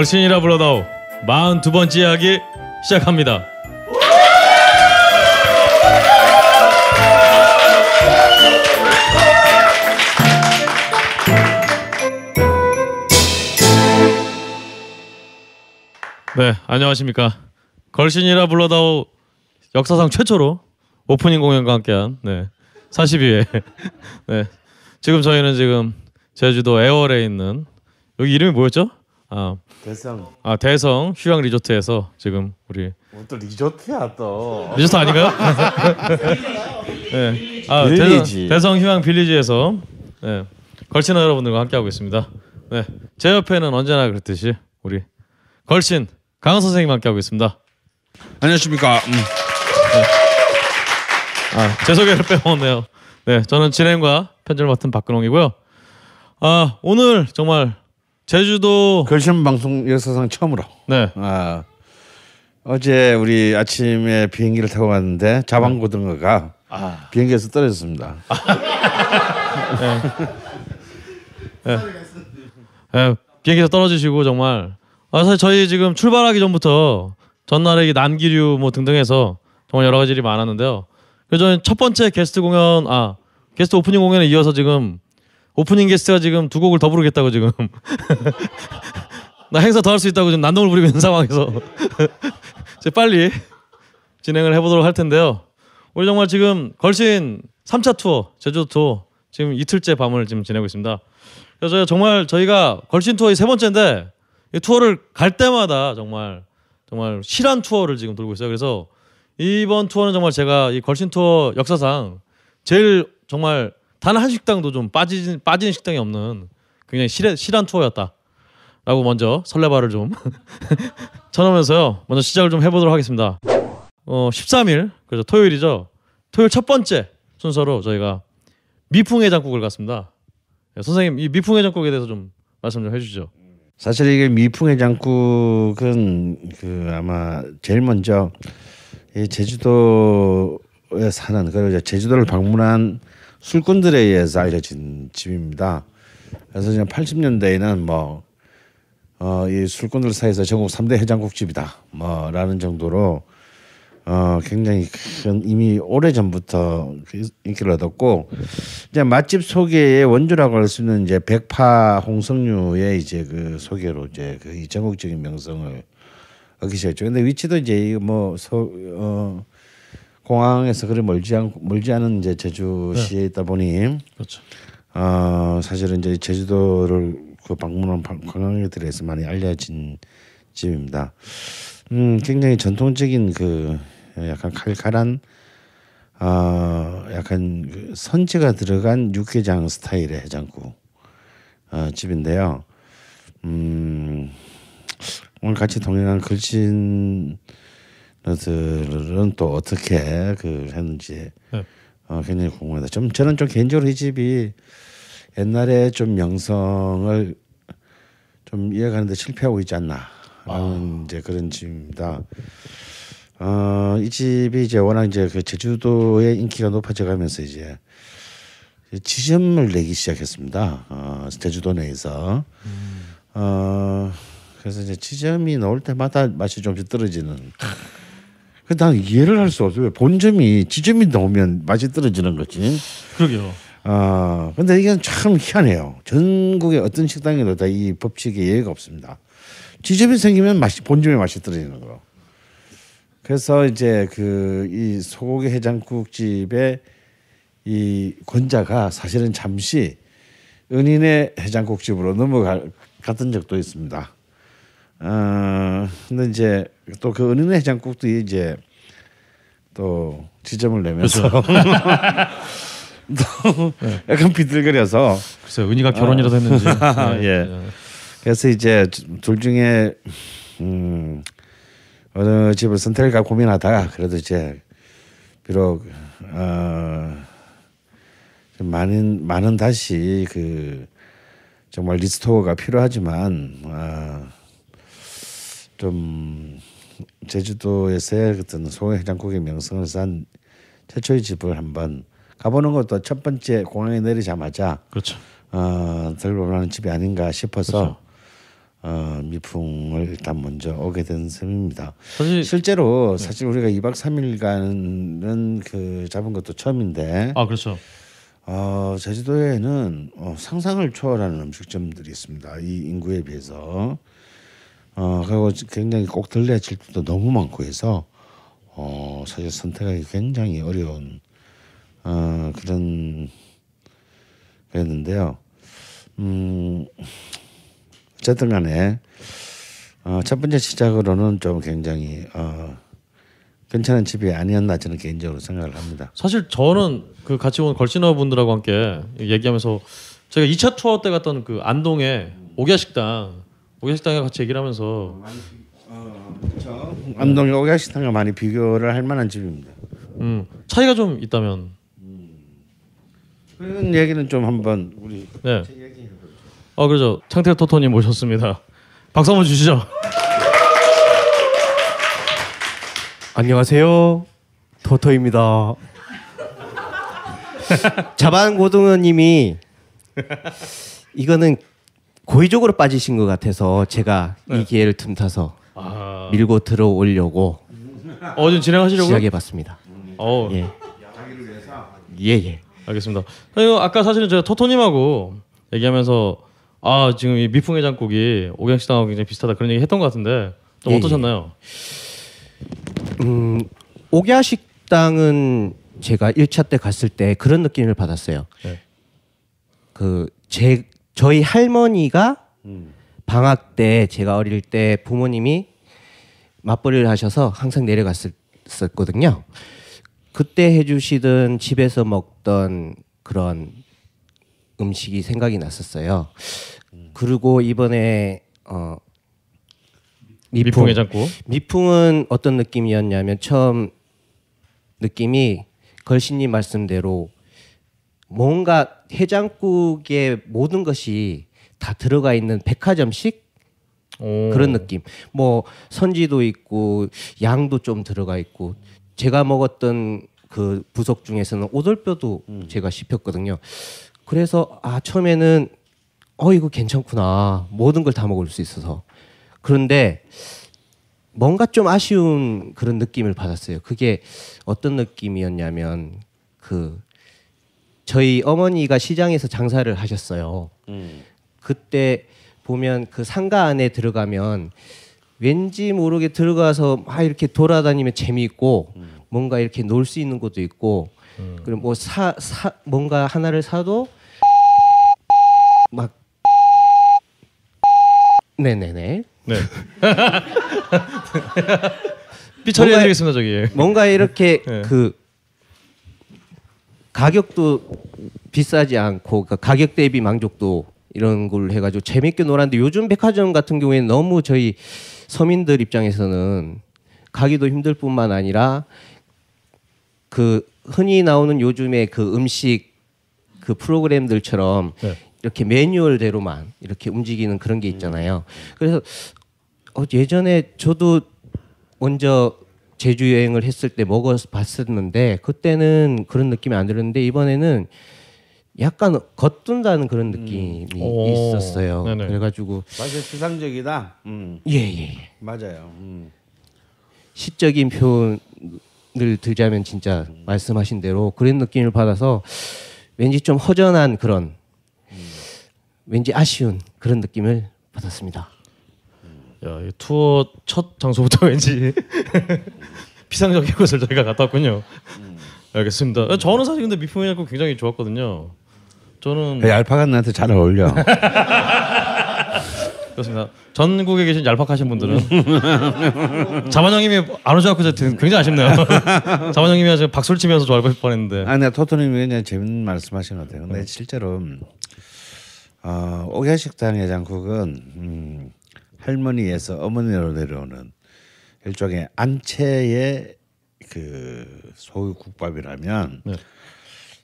걸신이라 불러다오 42번째 이야기 시작합니다. 네, 안녕하십니까. 걸신이라 불러다오 역사상 최초로 오프닝 공연과 함께한 네, 42회. 네, 지금 저희는 지금 제주도 애월에 있는 여기 이름이 뭐였죠? 어. 대성. 아 대성 휴양 리조트에서 지금 우리 뭐또 리조트야 또 리조트 아닌가요? 네. 아 대성, 대성 휴양 빌리지에서 네. 걸친 여러분들과 함께하고 있습니다. 네. 제 옆에는 언제나 그랬듯이 우리 걸친 강원 선생님 함께하고 있습니다. 안녕하십니까. 음. 네. 아, 제 소개를 빼먹었네요. 네, 저는 진행과 편집을 맡은 박근홍이고요. 아, 오늘 정말 제주도 결심 방송 역사상 처음으로. 네. 아, 어제 우리 아침에 비행기를 타고 왔는데 자방고등어가 아. 비행기에서 떨어졌습니다. 네. 네. 네. 비행기에서 떨어지시고 정말 아, 사실 저희 지금 출발하기 전부터 전날에 난기류 뭐 등등해서 정말 여러 가지 일이 많았는데요. 그전 첫 번째 게스트 공연 아 게스트 오프닝 공연에 이어서 지금 오프닝 게스트가 지금 두 곡을 더 부르겠다고 지금 나 행사 더 할 수 있다고 지금 난동을 부리고 있는 상황에서 이제 빨리 진행을 해보도록 할 텐데요. 우리 정말 지금 걸신 3차 투어 제주도 투어 지금 이틀째 밤을 지금 지내고 있습니다. 그래서 정말 저희가 걸신 투어의 세 번째인데 이 투어를 갈 때마다 정말 정말 실한 투어를 지금 돌고 있어요. 그래서 이번 투어는 정말 제가 이 걸신 투어 역사상 제일 정말 단한 식당도 좀 빠진 빠진 식당이 없는 굉장히 실한, 실한 투어였다라고 먼저 설레발을 좀 전하면서요. 먼저 시작을 좀 해보도록 하겠습니다. 어 13일 그래서 토요일이죠. 토요일 첫 번째 순서로 저희가 미풍 해장국을 갔습니다. 예, 선생님 이 미풍 해장국에 대해서 좀 말씀 좀 해주죠. 사실 이게 미풍해장국은 그 아마 제일 먼저 이 제주도에 사는 그리고 제주도를 방문한 술꾼들에 의해서 알려진 집입니다. 그래서 이제 80년대에는 뭐 어, 이 술꾼들 사이에서 전국 3대 해장국집이다. 뭐라는 정도로 어, 굉장히 큰 이미 오래 전부터 그 인기를 얻었고 이제 맛집 소개의 원조라고 할 수 있는 이제 백파 홍성류의 이제 그 소개로 이제 그 전국적인 명성을 얻기 시작했죠. 근데 위치도 이제 뭐 서, 어, 공항에서 그리 멀지 않 멀지 않은 이제 제주시에 네. 있다 보니 그렇죠. 어, 사실은 이제 제주도를 그 방문한 관광객들에 서 많이 알려진 집입니다. 음, 굉장히 전통적인 그 약간 칼칼한 어, 약간 그 선지가 들어간 육개장 스타일의 해장국 어, 집인데요. 음, 오늘 같이 동행한 글친 들은 또 어떻게 그 했는지 네. 어, 굉장히 궁금하다. 좀 저는 좀 개인적으로 이 집이 옛날에 좀 명성을 좀 이해가는데 실패하고 있지 않나라는 아. 이제 그런 집입니다. 어, 이 집이 이제 워낙 이제 그 제주도의 인기가 높아져가면서 이제 지점을 내기 시작했습니다. 어, 제주도 내에서. 음. 어, 그래서 이제 지점이 나올 때마다 맛이 좀씩 떨어지는 그난 이해를 할 수 없어요. 본점이 지점이 나오면 맛이 떨어지는 거지. 그러게요. 아 어, 근데 이건 참 희한해요. 전국의 어떤 식당에도 다 이 법칙에 예외가 없습니다. 지점이 생기면 맛이 본점의 맛이 떨어지는 거. 그래서 이제 그 이 소고기 해장국 집의 이 권자가 사실은 잠시 은인의 해장국 집으로 넘어갔던 적도 있습니다. 아 근데 이제 또 그 은은의 해장국도 이제 또 지점을 내면서 그렇죠. 또 약간 비틀거려서 글쎄 은희가 결혼이라도 했는지 아, 네. 예 네. 그래서 이제 둘 중에 음 어느 집을 선택할까 고민하다가 그래도 이제 비록 어, 많은 많은 다시 그 정말 리스토어가 필요하지만 어, 좀 제주도에서의 어떤 소의 해장국의 명성을 산 최초의 집을 한번 가보는 것도 첫 번째 공항에 내리자마자 그렇죠. 어, 들고라는 집이 아닌가 싶어서 그렇죠. 어, 미풍을 일단 먼저 오게 된 셈입니다. 사실 실제로 네. 사실 우리가 2박 3일간은 그 잡은 것도 처음인데 아 그렇죠. 어, 제주도에는 어, 상상을 초월하는 음식점들이 있습니다. 이 인구에 비해서 어 그리고 굉장히 꼭 들려야 질투도 너무 많고 해서 어 사실 선택하기 굉장히 어려운 어 그런 그랬는데요음 어쨌든 간에 어, 첫 번째 시작으로는 좀 굉장히 어, 괜찮은 집이 아니었나 저는 개인적으로 생각을 합니다. 사실 저는 그 같이 온 걸신어 분들하고 함께 얘기하면서 제가 2차 투어 때 갔던 그 안동의 오기 식당 오야식당에 같이 얘기를 하면서 안동의 오야식당과 많이 비교를 할 만한 집입니다. 음 차이가 좀 있다면 그런 얘기는 좀 한번 우리 네. 어그죠 창태 토토님 모셨습니다. 박수 한번 주시죠. 안녕하세요. 토토입니다. 자반 고등어님이 이거는 고의적으로 빠지신 것 같아서 제가 네. 이 기회를 틈타서 아... 밀고 들어오려고 어, 좀 진행하시려고 시작해봤습니다. 예. 예, 예. 알겠습니다. 아까 사실은 제가 토토님하고 얘기하면서 아 지금 이 미풍의 장국이 오경식당하고 굉장히 비슷하다 그런 얘기 했던 것 같은데 좀 예, 예. 어떠셨나요? 예. 음, 옥야식당은 제가 1차 때 갔을 때 그런 느낌을 받았어요. 네. 그제 저희 할머니가 음. 방학 때 제가 어릴 때 부모님이 맞벌이를 하셔서 항상 내려갔었거든요. 그때 해주시던 집에서 먹던 그런 음식이 생각이 났었어요. 음. 그리고 이번에 어, 미풍, 해장국 미풍은 어떤 느낌이었냐면 처음 느낌이 걸신님 말씀대로 뭔가 해장국의 모든 것이 다 들어가 있는 백화점식 오. 그런 느낌. 뭐 선지도 있고 양도 좀 들어가 있고 제가 먹었던 그 부석 중에서는 오돌뼈도 음. 제가 씹혔거든요. 그래서 아 처음에는 어 이거 괜찮구나 모든 걸 다 먹을 수 있어서 그런데 뭔가 좀 아쉬운 그런 느낌을 받았어요. 그게 어떤 느낌이었냐면 그 저희 어머니가 시장에서 장사를 하셨어요. 음. 그때 보면 그 상가 안에 들어가면 왠지 모르게 들어가서 막 이렇게 돌아다니면 재미있고 음. 뭔가 이렇게 놀 수 있는 곳도 있고 음. 그리고 뭐사사 뭔가 하나를 사도 막 네네네 네 삐처리 해드리겠습니다 저기 뭔가 이렇게 네. 그 가격도 비싸지 않고 그러니까 가격 대비 만족도 이런 걸 해가지고 재밌게 놀았는데 요즘 백화점 같은 경우에는 너무 저희 서민들 입장에서는 가기도 힘들 뿐만 아니라 그 흔히 나오는 요즘의 그 음식 그 프로그램들처럼 네. 이렇게 매뉴얼대로만 이렇게 움직이는 그런 게 있잖아요. 그래서 어, 예전에 저도 먼저 제주 여행을 했을 때 먹어봤었는데 그때는 그런 느낌이 안 들었는데 이번에는 약간 겉둔다는 그런 음. 느낌이 음. 있었어요. 네네. 그래가지고 맞아요, 추상적이다. 음. 예, 예, 예. 맞아요. 음. 시적인 표현을 들자면 진짜 음. 말씀하신 대로 그런 느낌을 받아서 왠지 좀 허전한 그런 음. 왠지 아쉬운 그런 느낌을 받았습니다. 야, 투어 첫 장소부터 왠지 비상적인 곳을 저희가 갔다 왔군요. 음. 알겠습니다. 어, 저는 사실 근데 미풍이 작 굉장히 좋았거든요. 저는 얄파가 나한테 잘 어울려. 그렇습니다. 전국에 계신 얄팍하신 분들은 자만형님이 안오셔갖 굉장히 아쉽네요. 자만형님이 아주 박수를 치면서 좋아할 뻔했는데. 아, 근데 토토님이 그냥 재밌는 말씀하시 것같요 근데 네. 실제로 음, 어, 오게 식당 예장국은 음, 할머니에서 어머니로 내려오는 일종의 안채의 그 소유 국밥이라면 네.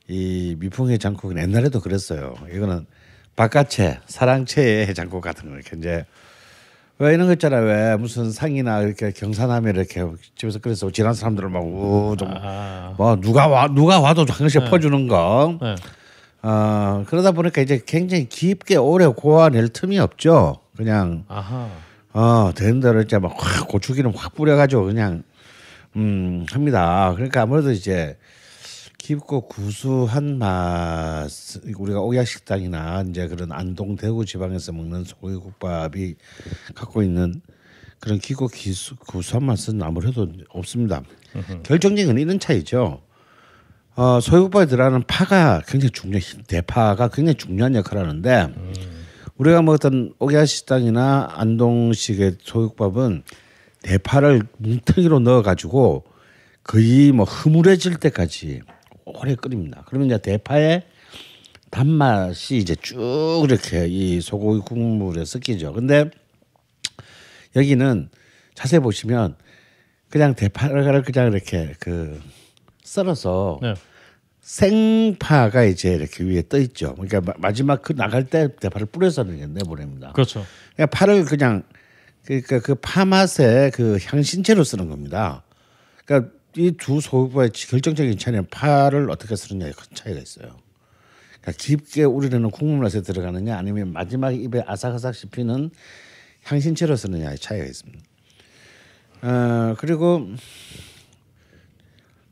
이 미풍의 장국은 옛날에도 그랬어요. 이거는 바깥채, 사랑채의 장국 같은 거 이렇게 제왜 이런 거 있잖아 왜 무슨 상이나 이렇게 경산하면 이렇게 집에서 그래서 지난 사람들을 막 우좀뭐 누가 와 누가 와도 한씩 네. 퍼주는 거. 네. 어, 그러다 보니까 이제 굉장히 깊게 오래 고아낼 틈이 없죠. 그냥 아하. 어, 되는 대로 이제 막확 고추기름 확 뿌려가지고 그냥 음 합니다. 그러니까 아무래도 이제 깊고 구수한 맛 우리가 옥야식당이나 이제 그런 안동 대구 지방에서 먹는 소고기국밥이 갖고 있는 그런 깊고 기수, 구수한 맛은 아무래도 없습니다. 결정적인 건 이런 차이죠. 어, 소고기국밥에 들어가는 파가 굉장히 중요 대파가 굉장히 중요한 역할을 하는데. 음. 우리가 먹었던 오게시 식당이나 안동식의 소육밥은 대파를 뭉텅이로 넣어가지고 거의 뭐 흐물해질 때까지 오래 끓입니다. 그러면 이제 대파의 단맛이 이제 쭉 이렇게 이 소고기 국물에 섞이죠. 근데 여기는 자세히 보시면 그냥 대파를 그냥 이렇게 그 썰어서 네. 생파가 이제 이렇게 위에 떠 있죠. 그러니까 마지막 그 나갈 때 대파를 뿌려서 내보냅니다. 그렇죠. 그냥 파를 그냥 그러니까 그 파맛의 그 향신채로 쓰는 겁니다. 그러니까 이 두 소부의 결정적인 차이는 파를 어떻게 쓰느냐에 큰 차이가 있어요. 그러니까 깊게 우리는 국물맛에 들어가느냐 아니면 마지막 입에 아삭아삭 씹히는 향신채로 쓰느냐의 차이가 있습니다. 어, 그리고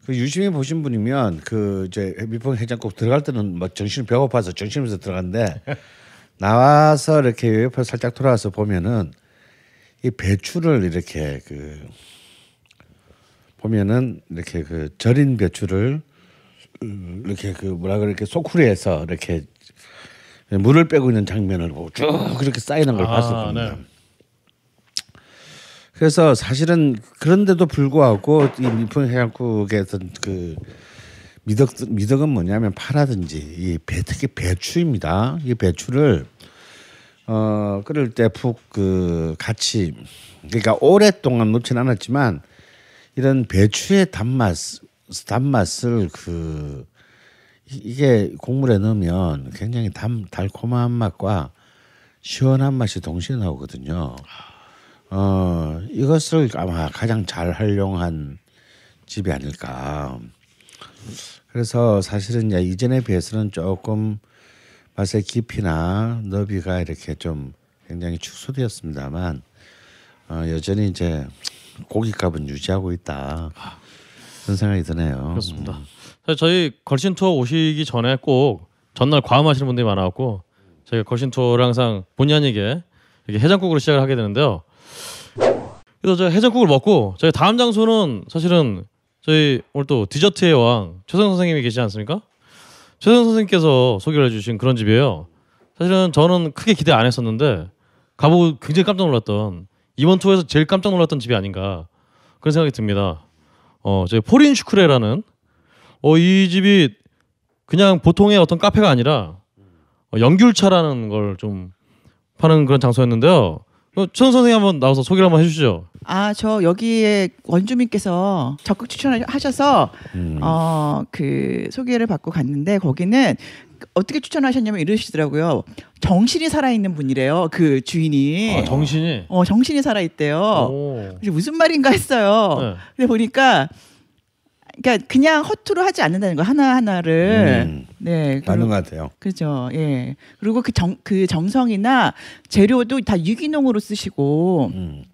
그 유심히 보신 분이면 그 이제 밀봉 회장꼭 들어갈 때는 막 정신 배고파서 정신없어 들어갔는데 나와서 이렇게 옆에 살짝 돌아와서 보면은 이 배추를 이렇게 그 보면은 이렇게 그 절인 배추를 이렇게 그 뭐라 그렇게 소쿠리에서 이렇게 물을 빼고 있는 장면을 보고 쭉 그렇게 쌓이는 걸 아, 봤었거든요 네. 그래서 사실은 그런데도 불구하고 이 밀폰 해양국의 어떤 그 미덕 미덕은 뭐냐면 파라든지 이 배, 특히 배추입니다. 이 배추를 어 끓일 때푹그 같이 그러니까 오랫동안 놓지는 않았지만 이런 배추의 단맛 단맛을 그 이게 국물에 넣으면 굉장히 단 달콤한 맛과 시원한 맛이 동시에 나오거든요. 어, 이것을 아마 가장 잘 활용한 집이 아닐까. 그래서 사실은 이제 이전에 비해서는 조금 맛의 깊이나 너비가 이렇게 좀 굉장히 축소되었습니다만 어, 여전히 이제 고기값은 유지하고 있다. 그런 생각이 드네요. 그렇습니다. 사실 저희 걸신 투어 오시기 전에 꼭 전날 과음하시는 분들이 많아갖고 저희가 걸신 투어를 항상 본의 아니게 이렇게 해장국으로 시작을 하게 되는데요. 그래서 제가 해장국을 먹고 저희 다음 장소는 사실은 저희 오늘 또 디저트의 왕 최성 선생님이 계시지 않습니까? 최성 선생님께서 소개를 해주신 그런 집이에요. 사실은 저는 크게 기대 안 했었는데 가보고 굉장히 깜짝 놀랐던 이번 투어에서 제일 깜짝 놀랐던 집이 아닌가 그런 생각이 듭니다. 어, 저희 포린 슈크레라는 어, 이 집이 그냥 보통의 어떤 카페가 아니라 어, 연귤차라는 걸 좀 파는 그런 장소였는데요. 천 어, 선생님 한번 나와서 소개를 한번 해주시죠. 아, 저 여기에 원주민께서 적극 추천하셔서 음. 어, 그 소개를 받고 갔는데 거기는 어떻게 추천하셨냐면 이러시더라고요. 정신이 살아있는 분이래요. 그 주인이. 아, 정신이? 어, 정신이 살아있대요. 오. 무슨 말인가 했어요. 네. 근데 보니까 그러니까 그냥 허투루 하지 않는다는 거 하나 하나를 음, 네 맞는 것 같아요. 그죠. 예. 그리고 그정그 그 정성이나 재료도 다 유기농으로 쓰시고 음.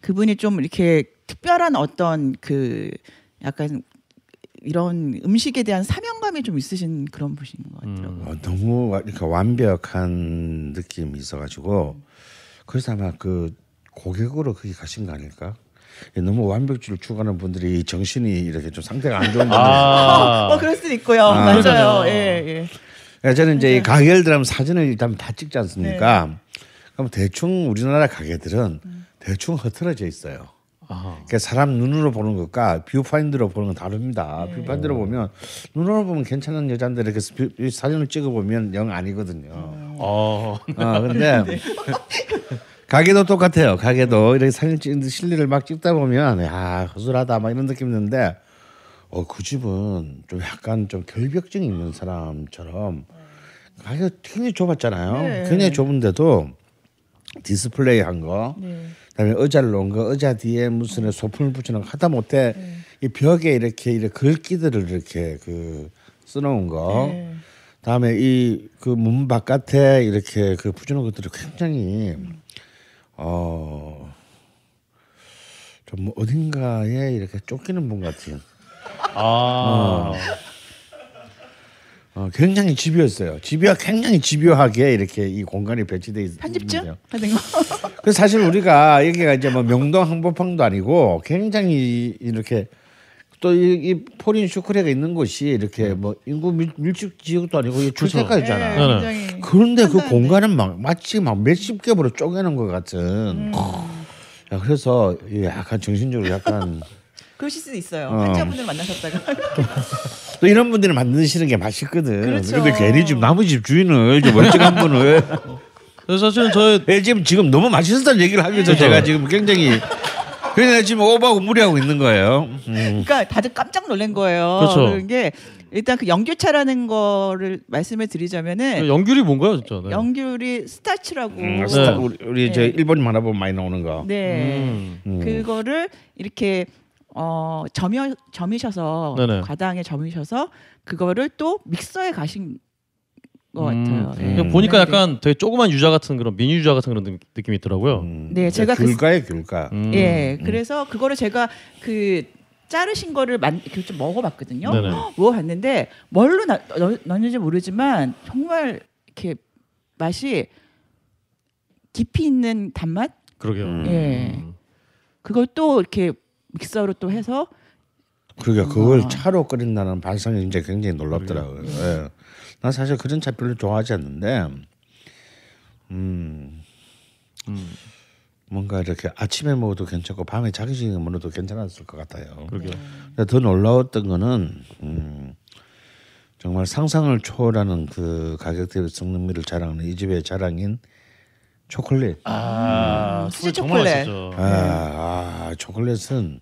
그분이 좀 이렇게 특별한 어떤 그 약간 이런 음식에 대한 사명감이 좀 있으신 그런 분인 것 같더라고요. 음. 어, 너무 그러니까 완벽한 느낌이 있어가지고 그래서 아마 그 고객으로 그게 가신 거 아닐까? 예, 너무 완벽주의를 추구하는 분들이 정신이 이렇게 좀 상태가 안 좋은 분들. 아, 어, 그럴 수 있고요. 아, 맞아요. 그렇죠. 예, 예. 그러니까 저는 이제 네. 가게 들어면 사진을 일단 다 찍지 않습니까? 네. 그럼 대충 우리나라 가게들은 대충 흐트러져 있어요. 아. 그러니까 사람 눈으로 보는 것과 뷰파인더로 보는 건 다릅니다. 네. 뷰파인더로 보면 눈으로 보면 괜찮은 여잔데 이렇게 사진을 찍어 보면 영 아니거든요. 어. 어, 근데 네. 가게도 똑같아요. 가게도 이렇게 사진 찍는 실리를 막 찍다 보면 야 허술하다 막 이런 느낌 드는데 어 그 집은 좀 약간 좀 결벽증 있는 사람처럼 가게가 굉장히 좁았잖아요. 네. 굉장히 좁은데도 디스플레이 한 거, 네. 그다음에 의자를 놓은 거, 의자 뒤에 무슨 소품을 붙이는 거 하다 못해 네. 이 벽에 이렇게 이렇게 글귀들을 이렇게 그 써놓은 거, 네. 다음에 이 그 문 바깥에 이렇게 그 붙여놓은 것들이 굉장히 음. 어, 좀 뭐 어딘가에 이렇게 쫓기는 분 같은. 아. 어. 어, 굉장히 집요했어요. 집요, 굉장히 집요하게 이렇게 이 공간이 배치돼 있어요. 편집증 같은 거. 그 사실 우리가 여기가 이제 뭐 명동 항복판도 아니고 굉장히 이렇게 또이 이 포린 슈크레가 있는 곳이 이렇게 뭐 인구 밀, 밀집 지역도 아니고 주택가잖아 그렇죠. 네, 네. 네. 그런데 그 공간은 막 마치 막 몇십 개로 쪼개는 것 같은. 음. 야, 그래서 약간 정신적으로 약간 그러실 수 있어요. 어. 환자분을 만나셨다가. 또 이런 분들을 만드시는 게 맛있거든. 그렇죠. 근데 괜히 그 좀 나무 집 주인을 좀 멀쩡한 분을. 그래서 사실 저희 네, 지금 지금 너무 맛있었다는 얘기를 하면서 네. 제가 지금 굉장히 그래서 그러니까 지금 오버하고 무리하고 있는 거예요. 음. 그러니까 다들 깜짝 놀란 거예요. 그렇죠. 그런 게 일단 그 연교차라는 거를 말씀을 드리자면은 네, 연귤이 뭔가요, 진짜? 네. 연귤이 스타치라고 음, 네. 스타, 우리, 우리 네. 저 일본 만화 보면 많이 나오는 거. 네, 음. 음. 그거를 이렇게 어 점여 점이셔서 네네. 과당에 점이셔서 그거를 또 믹서에 가신 것 같아요. 음. 네. 음. 보니까 약간 되게 조그만 유자 같은 그런 미니 유자 같은 그런 느낌이 있더라고요. 음. 네, 그러니까 제가 그 귤가에 귤가. 음. 예, 음. 그래서 그거를 제가 그 자르신 거를 만, 그 좀 먹어봤거든요. 먹어봤는데 뭘로 넣, 는지 모르지만 정말 이렇게 맛이 깊이 있는 단맛. 그러게요. 음. 예, 그걸또 이렇게 믹서로 또 해서 그러니까 그걸 어. 차로 끓인다는 반성이 이제 굉장히 놀랍더라고요. 예. 난 사실 그런 차 별로 좋아하지 않는데 음, 음. 뭔가 이렇게 아침에 먹어도 괜찮고 밤에 자기 전에 먹어도 괜찮았을 것 같아요. 그러게요. 더 놀라웠던 거는 음, 정말 상상을 초월하는 그 가격 대비 성능미를 자랑하는 이 집의 자랑인 초콜릿. 아, 음, 수제 초콜릿. 아, 아, 초콜릿은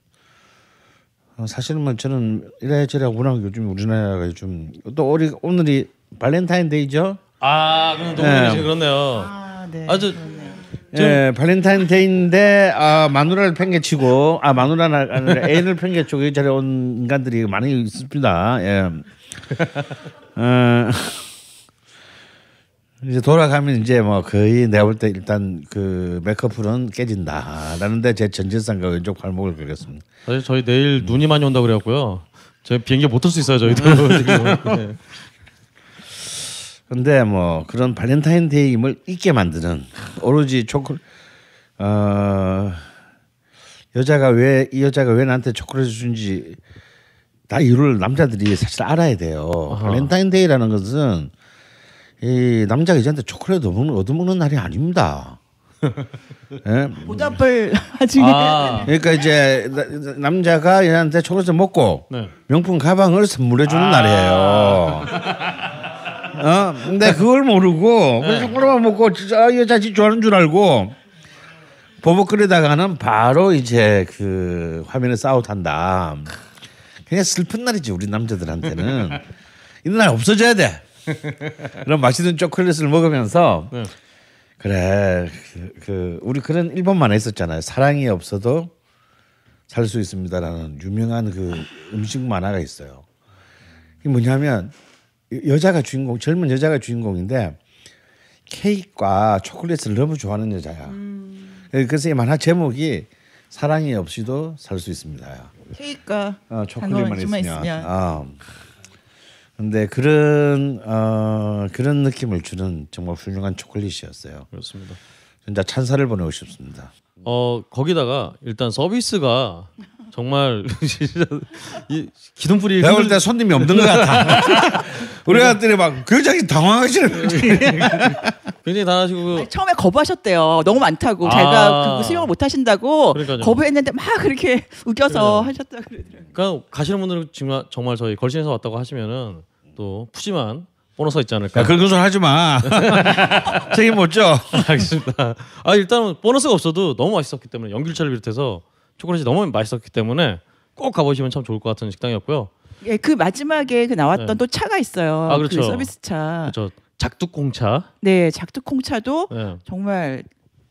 사실은 뭐 저는 이래저래 워낙 요즘 우리나라가 좀 또 우리 오늘이 발렌타인데이죠. 아 그럼 동생이 네. 그렇네요. 아, 네, 아주 예, 발렌타인데이인데 아, 마누라를 팽개치고 아 마누라는 아, 네, 애인을 팽개치고 이 자리에 온 인간들이 많이 있습니다. 예. 어, 이제 돌아가면 이제 뭐 거의 내가 볼때 일단 그 메커풀은 깨진다라는데 제 전진상과 왼쪽 발목을 긁었습니다. 사실 저희 내일 눈이 많이 온다 그래갖고요. 저희 비행기 못 탈 수 있어요 저희도. 근데 뭐 그런 발렌타인데이임을 잊게 만드는 오로지 초콜릿 어, 여자가 왜 이 여자가 왜 나한테 초콜릿을 준지 다 이유를 남자들이 사실 알아야 돼요. 아하. 발렌타인데이라는 것은 이 남자가 이제한테 초콜릿 얻어 얻어먹는 날이 아닙니다. 예? 보답을 나중 아. 그러니까 이제 나, 남자가 얘한테 초콜릿을 먹고 네. 명품 가방을 선물해 주는 아. 날이에요. 어, 근데 그걸 모르고 네. 그래서 꿀만 먹고 진짜 아, 이거 자식 좋아하는 줄 알고 버벅 끓리다가는 바로 이제 그 화면에 싸우탄다. 그냥 슬픈 날이지 우리 남자들한테는 이런 날 없어져야 돼. 그럼 맛있는 초콜릿을 먹으면서 네. 그래 그, 그, 우리 그런 일본 만화 있었잖아요. 사랑이 없어도 살 수 있습니다라는 유명한 그 음식 만화가 있어요. 이게 뭐냐면 여자가 주인공 젊은 여자가 주인공인데 케이크와 초콜릿을 너무 좋아하는 여자야. 음. 그래서 이 만화 제목이 사랑이 없이도 살 수 있습니다. 케이크가 어, 초콜릿만 있으면. 있으면. 어. 그런 어, 그런 느낌을 주는 정말 훌륭한 초콜릿이었어요. 그렇습니다. 진짜 찬사를 보내고 싶습니다. 어 거기다가 일단 서비스가 정말 진짜 이기둥뿌이 내가 힘 볼때 손님이 없는 것 같아. 우리 아들이 막 굉장히 당황하시는. 굉장히 당하시고 그 처음에 거부하셨대요. 너무 많다고 아~ 자가그 수영을 못 하신다고 거부했는데 막 그렇게 우겨서 하셨다 그러더라고요. 그러니까 가시는 분들은 정말, 정말 저희 걸신에서 왔다고 하시면은 또 푸짐한 보너스 있지 않을까? 야, 그런 소리 하지 마. 책임 못 져. 알겠습니다. 아 일단은 보너스가 없어도 너무 맛있었기 때문에 연결차를 비롯해서 초콜릿이 너무 맛있었기 때문에 꼭 가보시면 참 좋을 것 같은 식당이었고요. 예, 그 마지막에 그 나왔던 네. 또 차가 있어요. 아, 그렇죠. 그 서비스 차. 그렇죠. 작두콩차. 네, 작두콩차도 네. 정말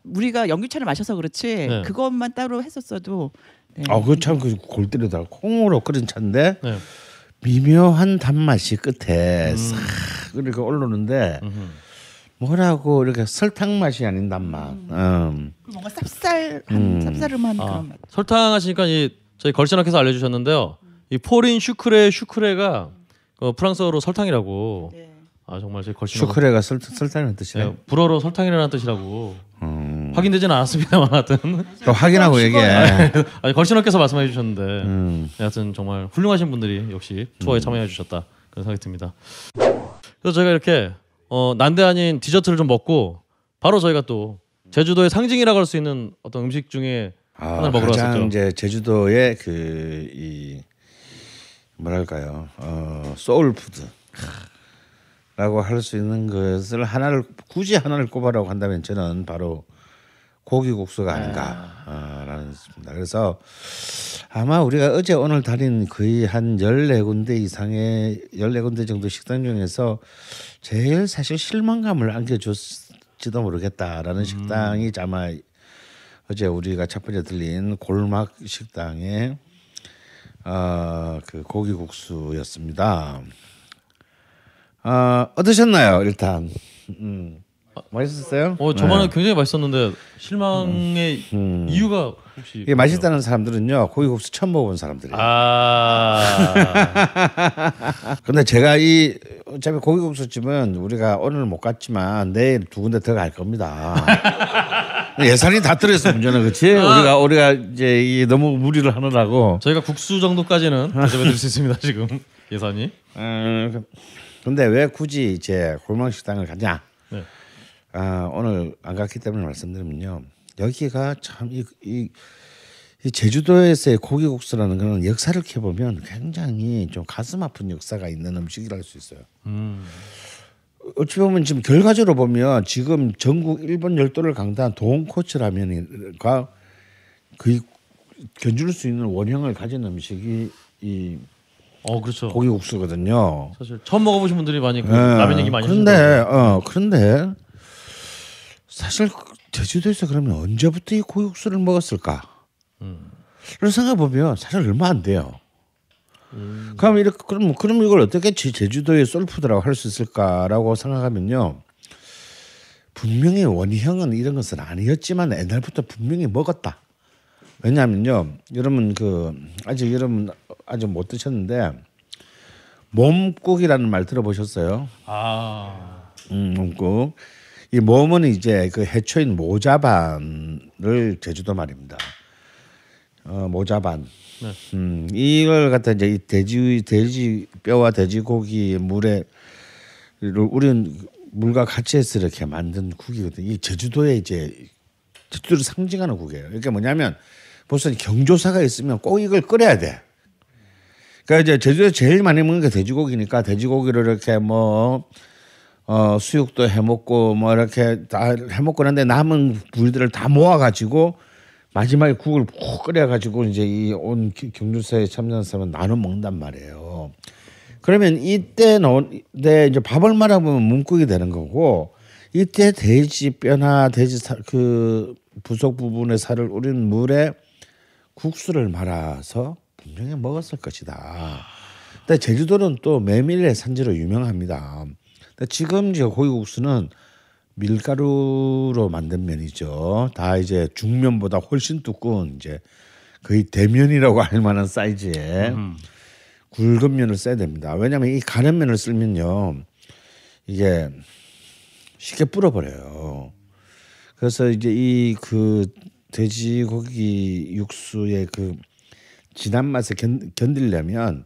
우리가 연기차를 마셔서 그렇지 네. 그것만 따로 했었어도. 네. 아, 그참그 골때리다 콩으로 끓인 차인데 네. 미묘한 단맛이 끝에 음. 싹 그렇게 올르는데. 음흠. 뭐라고 이렇게 설탕 맛이 아닌 단맛. 음. 음. 뭔가 쌉쌀한 음. 쌉싸름한 아, 그런 맛. 설탕 하시니까 이 저희 걸신학께서 알려주셨는데요. 이 포린 슈크레 슈크레가 어, 프랑스어로 설탕이라고. 네. 아 정말 저희 걸신 슈크레가 설, 설탕이라는 뜻이에요. 네, 불어로 설탕이라는 뜻이라고. 음. 확인되지는 않았습니다만 하여튼 확인하고 얘기해 아, 예. 아니 걸신학께서 말씀해 주셨는데 음. 네, 하여튼 정말 훌륭하신 분들이 역시 투어에 음. 참여해 주셨다 그런 생각이 듭니다 그래서 저희가 이렇게 어, 난데 아닌 디저트를 좀 먹고 바로 저희가 또 제주도의 상징이라고 할 수 있는 어떤 음식 중에 아, 하나를 먹으러 가장 왔었죠. 이제 제주도의 그 이 뭐랄까요 어, 소울 푸드라고 할 수 있는 것을 하나를 굳이 하나를 꼽아라고 한다면 저는 바로 고기국수가 아닌가라는 아. 것입니다. 그래서 아마 우리가 어제 오늘 다닌 거의 한 14군데 이상의 14군데 정도 식당 중에서 제일 사실 실망감을 안겨줬지도 모르겠다라는 음. 식당이 아마 어제 우리가 첫 번째 들린 골막 식당의 어, 그 고기국수였습니다. 어, 어떠셨나요 일단? 음. 맛있었어요? 어 저번에 네. 굉장히 맛있었는데 실망의 음. 음. 이유가 혹시 이게 맛있다는 사람들은요 고기국수 처음 먹어본 사람들이에요. 아. 근데 제가 이 어차피 고기국수집은 우리가 오늘 못 갔지만 내일 두 군데 더 갈 겁니다. 예산이 다 들어있어 문제는 그렇지 아. 우리가 우리가 이제 너무 무리를 하느라고 저희가 국수 정도까지는 대접드릴수 있습니다 지금 예산이. 음, 그, 근데 왜 굳이 이제 골망 식당을 가냐? 아, 오늘 안 갔기 때문에 말씀드리면요. 여기가 참이 이, 이 제주도에서의 고기국수라는 거는 역사를 캐보면 굉장히 좀 가슴 아픈 역사가 있는 음식이라 할수 있어요. 음. 어찌 보면 지금 결과적으로 보면 지금 전국 일본 열도를 강타한 도코츠 라면과 그 견줄 수 있는 원형을 가진 음식이 이 어, 그렇죠. 고기국수거든요. 사실 처음 먹어보신 분들이 많이 그 네. 라면 얘기 많이 하시는데. 어, 그런데 사실 제주도에서 그러면 언제부터 이 고육수를 먹었을까? 음. 를 생각해 보면 사실 얼마 안 돼요. 음. 그럼 이렇게 그럼 그럼 이걸 어떻게 제주도의 솔푸드라고 할 수 있을까라고 생각하면요. 분명히 원형은 이런 것은 아니었지만 옛날부터 분명히 먹었다. 왜냐하면요, 여러분 그 아직 여러분 아직 못 드셨는데 몸국이라는 말 들어보셨어요? 아, 음, 몸국. 이몸은 이제 그 해초인 모자반을 제주도 말입니다. 어, 모자반. 네. 음, 이걸 갖다 이제 이 돼지 돼지 뼈와 돼지고기 물에 우리는 물과 같이 해서 이렇게 만든 국이거든이 제주도에 이제 제주도를 상징하는 국이에요. 그러니까 뭐냐면 벌써 경조사가 있으면 꼭 이걸 끓여야 돼. 그러니까 이제 제주도에 제일 많이 먹는 게 돼지고기니까 돼지고기를 이렇게 뭐 어, 수육도 해먹고 뭐 이렇게 다 해먹고 하는데 남은 부위들을 다 모아가지고 마지막에 국을 푹 끓여가지고 이제 이 온 경주사에 참전한사면 나눠 먹는단 말이에요. 그러면 이때 넣은 네, 이제 밥을 말하면 문국이 되는 거고 이때 돼지 뼈나 돼지 살, 그 부속 부분의 살을 우린 물에 국수를 말아서 분명히 먹었을 것이다. 근데 제주도는 또 메밀의 산지로 유명합니다. 지금 이제 호이국수는 밀가루로 만든 면이죠. 다 이제 중면보다 훨씬 두꺼운 이제 거의 대면이라고 할 만한 사이즈의 음. 굵은 면을 써야 됩니다. 왜냐하면 이 가는 면을 쓰면요, 이게 쉽게 불어버려요. 그래서 이제 이 그 돼지고기 육수의 그 진한 맛을 견, 견디려면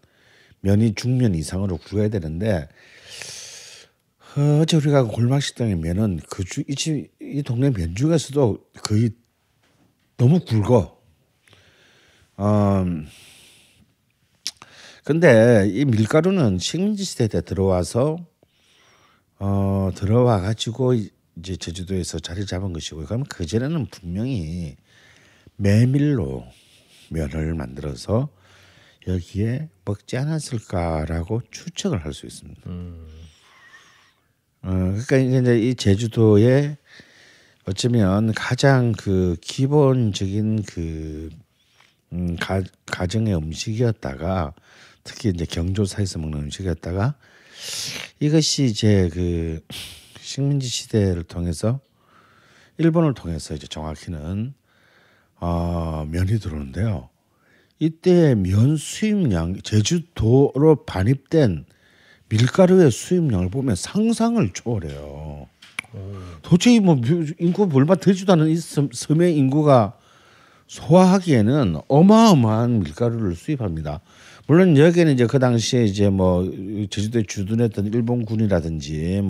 면이 중면 이상으로 구어야 되는데 어제 우리가 골방식당이면은 그 주 이집이 동네 면중에서도 거의 너무 굵어. 어, 근데 이 밀가루는 식민지 시대 때 들어와서 어 들어와 가지고 이제 제주도에서 자리 잡은 것이고 그러면 그 전에는 분명히 메밀로 면을 만들어서 여기에 먹지 않았을까라고 추측을 할 수 있습니다. 음. 어, 그러니까 이제 이제주도에 어쩌면 가장 그 기본적인 그 음, 가, 가정의 음식이었다가 특히 이제 경조사에서 먹는 음식이었다가 이것이 이제 그 식민지 시대를 통해서 일본을 통해서 이제 정확히는 어, 면이 들어오는데요. 이때 면 수입량 제주도로 반입된 밀가루의 수입량을 보면 상상을 초월해요. 도대체 뭐 인구 얼마 되지도 않은 이 섬의 인구가 소화하기에는 어마어마한 밀가루를 수입합니다. 물론 여기는 이제 그 당시에 이제 뭐 제주도에 주둔했던 일본군이라든지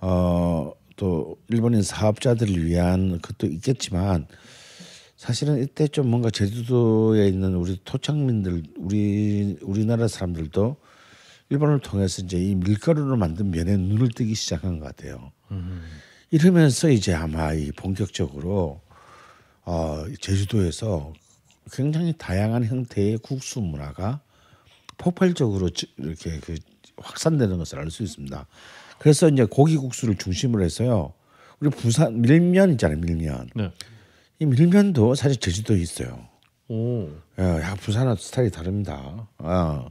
뭐어또 일본인 사업자들을 위한 것도 있겠지만 사실은 이때 좀 뭔가 제주도에 있는 우리 토착민들 우리 우리나라 사람들도 일본을 통해서 이제 이 밀가루로 만든 면에 눈을 뜨기 시작한 것 같아요. 음. 이러면서 이제 아마 이 본격적으로 어, 제주도에서 굉장히 다양한 형태의 국수 문화가 폭발적으로 이렇게 그 확산되는 것을 알 수 있습니다. 그래서 이제 고기 국수를 중심으로 해서요. 우리 부산 밀면 있잖아요, 밀면. 네. 이 밀면도 사실 제주도에 있어요. 오. 예, 부산은 스타일이 다릅니다. 어.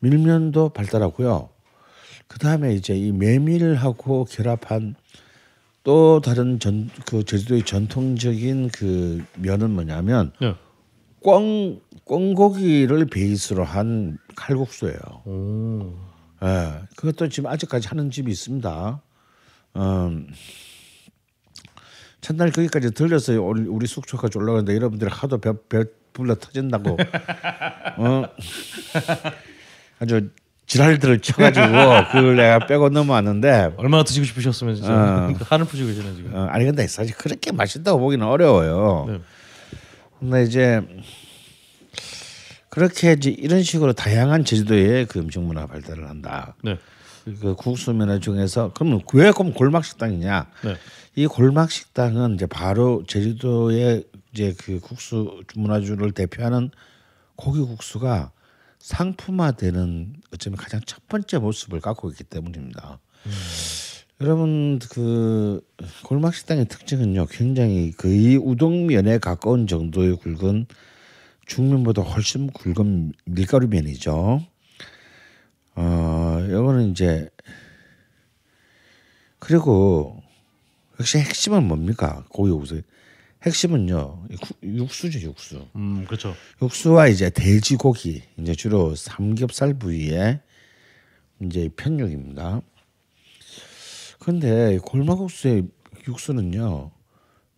밀면도 발달하고요. 그 다음에 이제 이 메밀하고 결합한 또 다른 전 그 제주도의 전통적인 그 면은 뭐냐면 네. 꿩 꿩고기를 베이스로 한 칼국수예요. 오. 예, 그것도 지금 아직까지 하는 집이 있습니다. 음, 첫날 거기까지 들려서 우리 숙소까지 올라가는데 여러분들이 하도 배, 배 불러 터진다고. 어. 아주 지랄들을 쳐가지고 그걸 내가 빼고 넘어왔는데 얼마나 드시고 싶으셨으면 진짜 어. 그러니까 한을 푸시고 계시네 지금. 어, 아니 근데 사실 그렇게 맛있다고 보기는 어려워요. 네. 근데 이제 그렇게 이제 이런 식으로 다양한 제주도의 그 음식 문화 발달을 한다. 네. 그 국수 면허 중에서 그러면 왜 그럼 골막 식당이냐? 네. 이 골막 식당은 이제 바로 제주도의 이제 그 국수 문화주를 대표하는 고기 국수가 상품화되는 어쩌면 가장 첫 번째 모습을 갖고 있기 때문입니다. 음. 여러분 그 골막 식당의 특징은요 굉장히 거의 우동면에 가까운 정도의 굵은 중면보다 훨씬 굵은 밀가루 면이죠. 어 이거는 이제 그리고 역시 핵심은 뭡니까 고기 우세 핵심은요 육수죠 육수. 음 그렇죠. 육수와 이제 돼지고기 이제 주로 삼겹살 부위에 이제 편육입니다. 근데 골마국수의 육수는요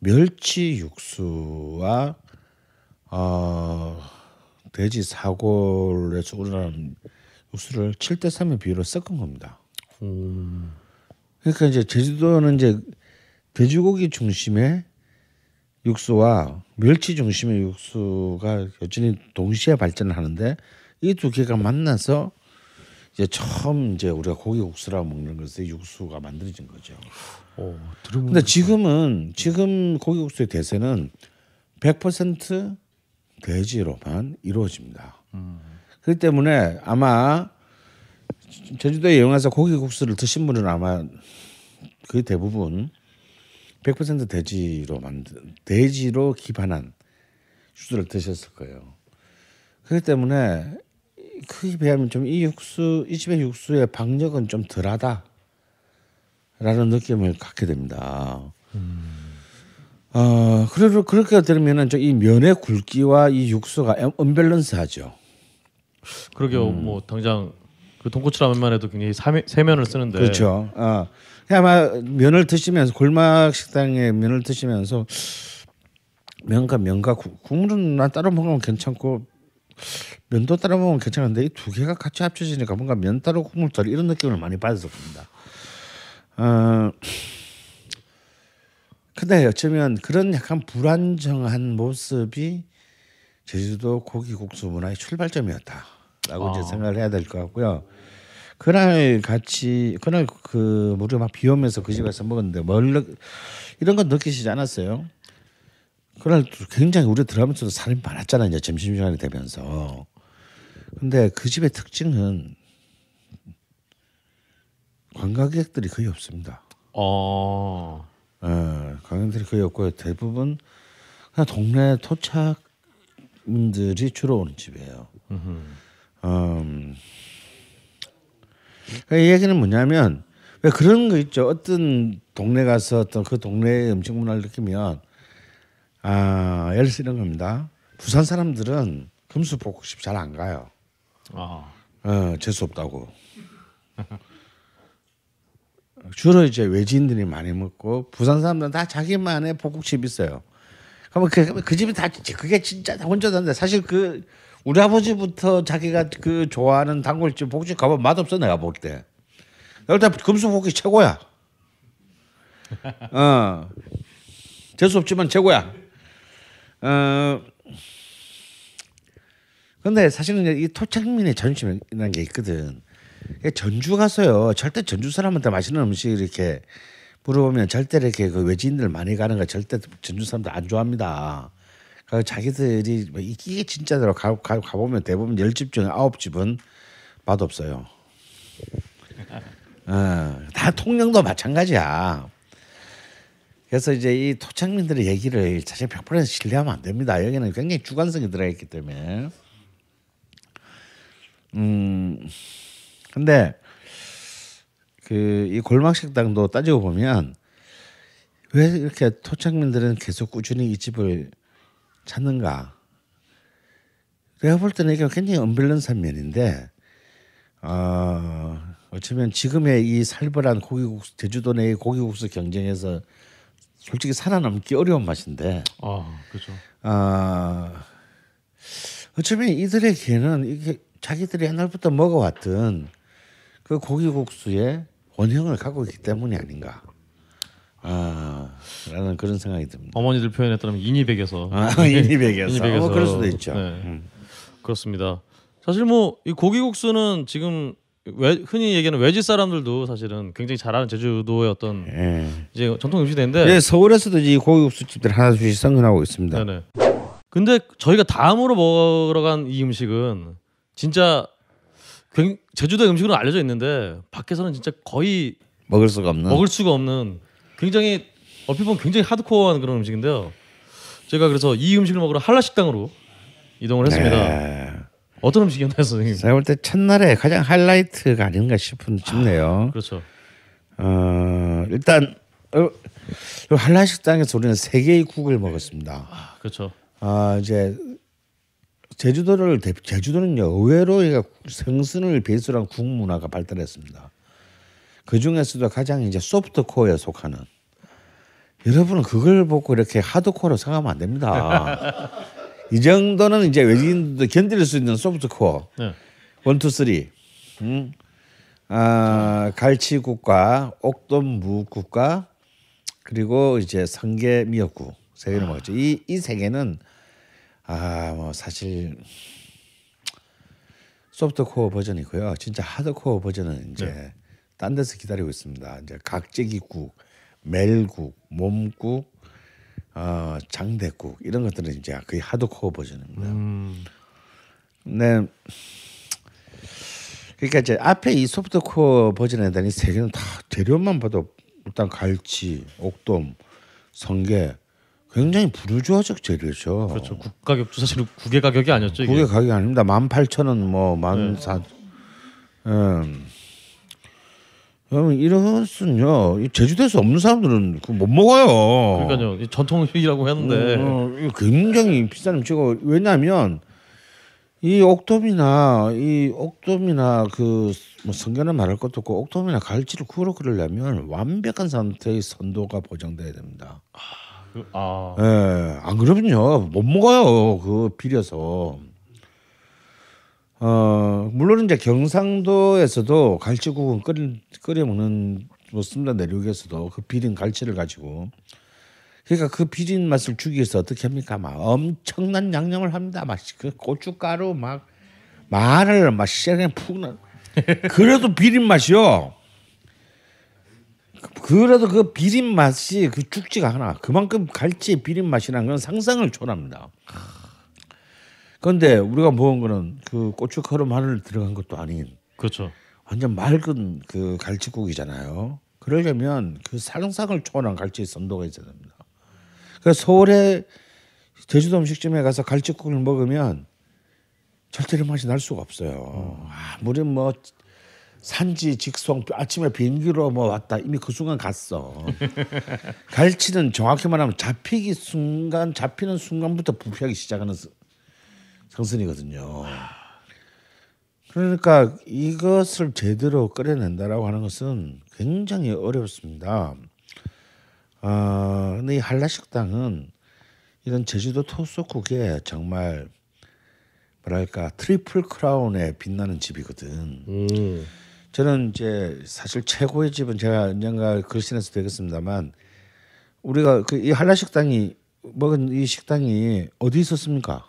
멸치 육수와 어, 돼지 사골에서 우러난 육수를 7대 3의 비율로 섞은 겁니다. 음. 그러니까 이제 제주도는 이제 돼지고기 중심의 육수와 멸치 중심의 육수가 여전히 동시에 발전하는데 이 두 개가 만나서 이제 처음 이제 우리가 고기 국수라 고 먹는 것에 육수가 만들어진 거죠. 오, 어, 근데 지금은 지금 고기 국수의 대세는 100% 돼지로만 이루어집니다. 음. 그렇기 때문에 아마 제주도에 여행해서 고기 국수를 드신 분은 아마 거의 대부분 100% 돼지로 만든 돼지로 기반한 육수를 드셨을 거예요. 그렇기 때문에 크게 비하면 좀 이 육수 이 집의 육수의 박력은 좀 덜하다라는 느낌을 갖게 됩니다. 음. 어, 그래도 그렇게 들으면은 저 이 면의 굵기와 이 육수가 언밸런스하죠. 그러게요. 음. 뭐 당장 그 돈코츠라면만 해도 굉장히 세 면을 쓰는데 그렇죠. 어. 아마 면을 드시면서 골막 식당의 면을 드시면서 면과 면과 국, 물은난 따로 먹으면 괜찮고 면도 따로 먹으면 괜찮은데 이 두 개가 같이 합쳐지니까 뭔가 면 따로 국물 따로 이런 느낌을 많이 받았습니다. 어, 근데 어쩌면 그런 약간 불안정한 모습이 제주도 고기국수 문화의 출발점이었다라고 아. 이제 생각을 해야 될 것 같고요. 그날 같이 그날 그무을막 비오면서 그 집에서 먹었는데 뭘멀 이런 건 느끼시지 않았어요? 그날 굉장히 우리 드라마에서도 사람이 많았잖아요. 이제 점심시간이 되면서. 근데 그 집의 특징은 관광객들이 거의 없습니다. 어. 예, 관광객들이 거의 없고 대부분 그냥 동네 토착분들이 주로 오는 집이에요. 음, 그이 그러니까 얘기는 뭐냐면 왜 그런 거 있죠. 어떤 동네 가서 어떤 그 동네의 음식 문화를 느끼면 아 예를 들어 이런 겁니다. 부산 사람들은 금수 복국집잘 안 가요. 아. 어, 재수 없다고. 주로 이제 외지인들이 많이 먹고 부산 사람들은 다 자기만의 복국집 있어요. 그러면 그, 그 집이 다 그게 진짜 혼자 다는데 사실 그 우리 아버지부터 자기가 그 좋아하는 단골집 복식 가면 맛없어 내가 볼 때. 일단 금수복이 최고야. 어. 재수 없지만 최고야. 어. 근데 사실은 이 토착민의 전존심이라는게 있거든. 전주 가서요. 절대 전주 사람한테 맛있는 음식 이렇게 물어보면 절대 이렇게 그 외지인들 많이 가는 거 절대 전주 사람들 안 좋아합니다. 어, 자기들이 뭐 이게 진짜더라. 가, 가, 가보면 대부분 열집 중에 아홉 집은 맛없어요. 어, 다 통영도 마찬가지야. 그래서 이제 이 토착민들의 얘기를 사실 100% 신뢰하면 안 됩니다. 여기는 굉장히 주관성이 들어있기 때문에. 음, 근데 그 이골망식당도 따지고 보면 왜 이렇게 토착민들은 계속 꾸준히 이 집을 찾는가? 내가 볼 때는 이게 굉장히 언밸런스한 면인데 어, 어쩌면 지금의 이 살벌한 고기국수 제주도 내의 고기국수 경쟁에서 솔직히 살아남기 어려운 맛인데 아그죠 어, 어쩌면 이들의개는 이게 자기들이 옛날부터 먹어왔던 그 고기국수의 원형을 갖고 있기 때문이 아닌가 아라는 그런 생각이 듭니다. 어머니들 표현에 따르면 인이백에서 인이백에서, 인 그럴 수도 있죠. 네. 음. 그렇습니다. 사실 뭐 이 고기국수는 지금 외, 흔히 얘기하는 외지 사람들도 사실은 굉장히 잘하는 제주도의 어떤 예. 이제 전통 음식인데 예, 서울에서도 이 고기국수 집들 하나씩 생겨나고 있습니다. 네네. 근데 저희가 다음으로 먹으러 간 이 음식은 진짜 제주도 음식으로 알려져 있는데 밖에서는 진짜 거의 먹을 수가 없는 먹을 수가 없는 굉장히 어필 보면 굉장히 하드코어한 그런 음식인데요. 제가 그래서 이 음식을 먹으러 한라 식당으로 이동을 네. 했습니다. 네. 어떤 음식이었나요, 선생님? 제가 볼때 첫날에 가장 하이라이트가 아닌가 싶은 아, 싶네요. 아, 그렇죠. 어, 일단 어, 한라 식당에서 우리는 세 개의 국을 먹었습니다. 아, 그렇죠. 아 이제 제주도를 제주도는요 의외로 생선을 베이스로 한국 문화가 발달했습니다. 그 중에서도 가장 이제 소프트 코어에 속하는 여러분은 그걸 보고 이렇게 하드코어로 생각하면 안 됩니다. 이 정도는 이제 외국인도 들 견딜 수 있는 소프트 코어. 네. 원투 쓰리. 음. 아, 갈치 국과 옥돔 무국과 그리고 이제 성게 미역국 세 개를 아. 먹었죠. 이 이 세 개는 아뭐 사실 소프트 코어 버전이고요. 진짜 하드 코어 버전은 이제 네. 딴 데서 기다리고 있습니다. 이제 각재기국, 멜국, 몸국, 어, 장대국 이런 것들은 이제 거의 하드코어 버전입니다. 음. 네. 그러니까 이제 앞에 이 소프트코어 버전에 대한 이세 개는 다 재료만 봐도 일단 갈치, 옥돔, 성게 굉장히 부르주아적 재료죠. 그렇죠. 국가격도 사실은 국외 가격이 아니었죠. 국외 가격이 아닙니다. 만 팔천 원뭐 만사 네. 음. 여러분 이것은요 제주도에서 없는 사람들은 못 먹어요. 그러니까요 전통 음식이라고 했는데 음, 어, 굉장히 비싼 음식이고 왜냐하면 이 옥돔이나 이 옥돔이나 그뭐 성견은 말할 것도 없고 옥돔이나 갈치를 구워 끓이려면 완벽한 상태의 선도가 보장돼야 됩니다. 아, 그, 아. 예, 안 그러면요 못 먹어요 그 비려서. 어 물론 이제 경상도에서도 갈치국은 끓여, 끓여 먹는 뭐습니다 내륙에서도 그 비린 갈치를 가지고 그러니까 그 비린 맛을 주기 위해서 어떻게 합니까? 막 엄청난 양념을 합니다. 막 그 고춧가루 막 마늘 막그에푹 나. 그래도 비린 맛이요. 그래도 그 비린 맛이 그 죽지가 하나. 그만큼 갈치의 비린 맛이라는 건 상상을 초월합니다. 그런데 우리가 먹은 거는 그 고춧가루 마늘 들어간 것도 아닌 그렇죠. 완전 맑은 그 갈치국이잖아요. 그러려면 그 상상을 초월한 갈치의 선도가 있어야 됩니다. 그래서 서울에 제주도 음식점에 가서 갈치국을 먹으면 절대로 맛이 날 수가 없어요. 음. 아무리 뭐 산지 직송 아침에 비행기로 뭐 왔다 이미 그 순간 갔어. 갈치는 정확히 말하면 잡히기 순간 잡히는 순간부터 부패하기 시작하는 상선이거든요 그러니까 이것을 제대로 끌어낸다라고 하는 것은 굉장히 어렵습니다. 아, 어, 근데 이 한라식당은 이런 제주도 토속국에 정말 뭐랄까 트리플 크라운에 빛나는 집이거든. 음. 저는 이제 사실 최고의 집은 제가 언젠가 글씨에서 되겠습니다만 우리가 그 이 한라식당이 먹은 이 식당이 어디 있었습니까?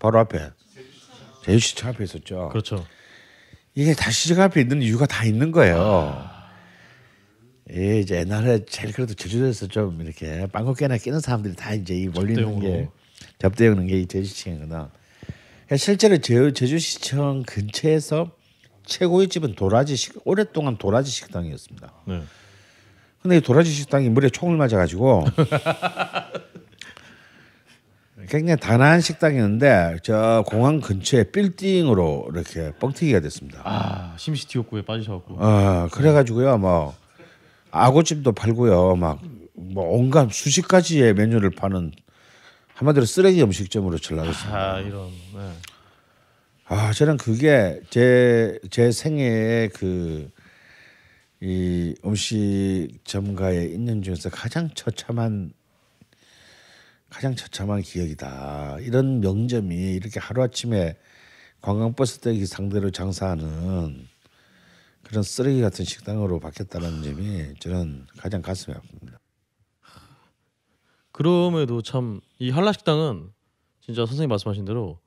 바로 앞에 제주시청 앞에 있었죠. 그렇죠. 이게 다 시청 앞에 있는 이유가 다 있는 거예요. 예, 이제 옛날에 제일 그래도 제주도에서 좀 이렇게 빵꾸깨나 끼는 사람들이 다 이제 이 몰리는 게 접대형인 게 제주시청이구나. 그러니까 실제로 제, 제주시청 근처에서 최고의 집은 도라지 식 오랫동안 도라지 식당이었습니다. 네. 근데 이 도라지 식당이 물에 총을 맞아가지고 굉장히 단아한 식당이었는데 저 공항 근처에 빌딩으로 이렇게 뻥튀기가 됐습니다. 아 심시티 욕구에 빠지셔갖고. 아 그래가지고요 뭐 아구찜도 팔고요 막 뭐 온갖 수십 가지의 메뉴를 파는 한마디로 쓰레기 음식점으로 전락했습니다. 아 이런. 네. 아 저는 그게 제 제생애에그 이음식점가에 있는 중에서 가장 처참한 가장 처참한 기억이다. 이런 명점이 이렇게 하루아침에 관광버스 대기 상대로 장사하는 그런 쓰레기 같은 식당으로 바뀌었다는 점이 저는 가장 가슴이 아픕니다. 그럼에도 참 이 한라식당은 진짜 선생님 말씀하신 대로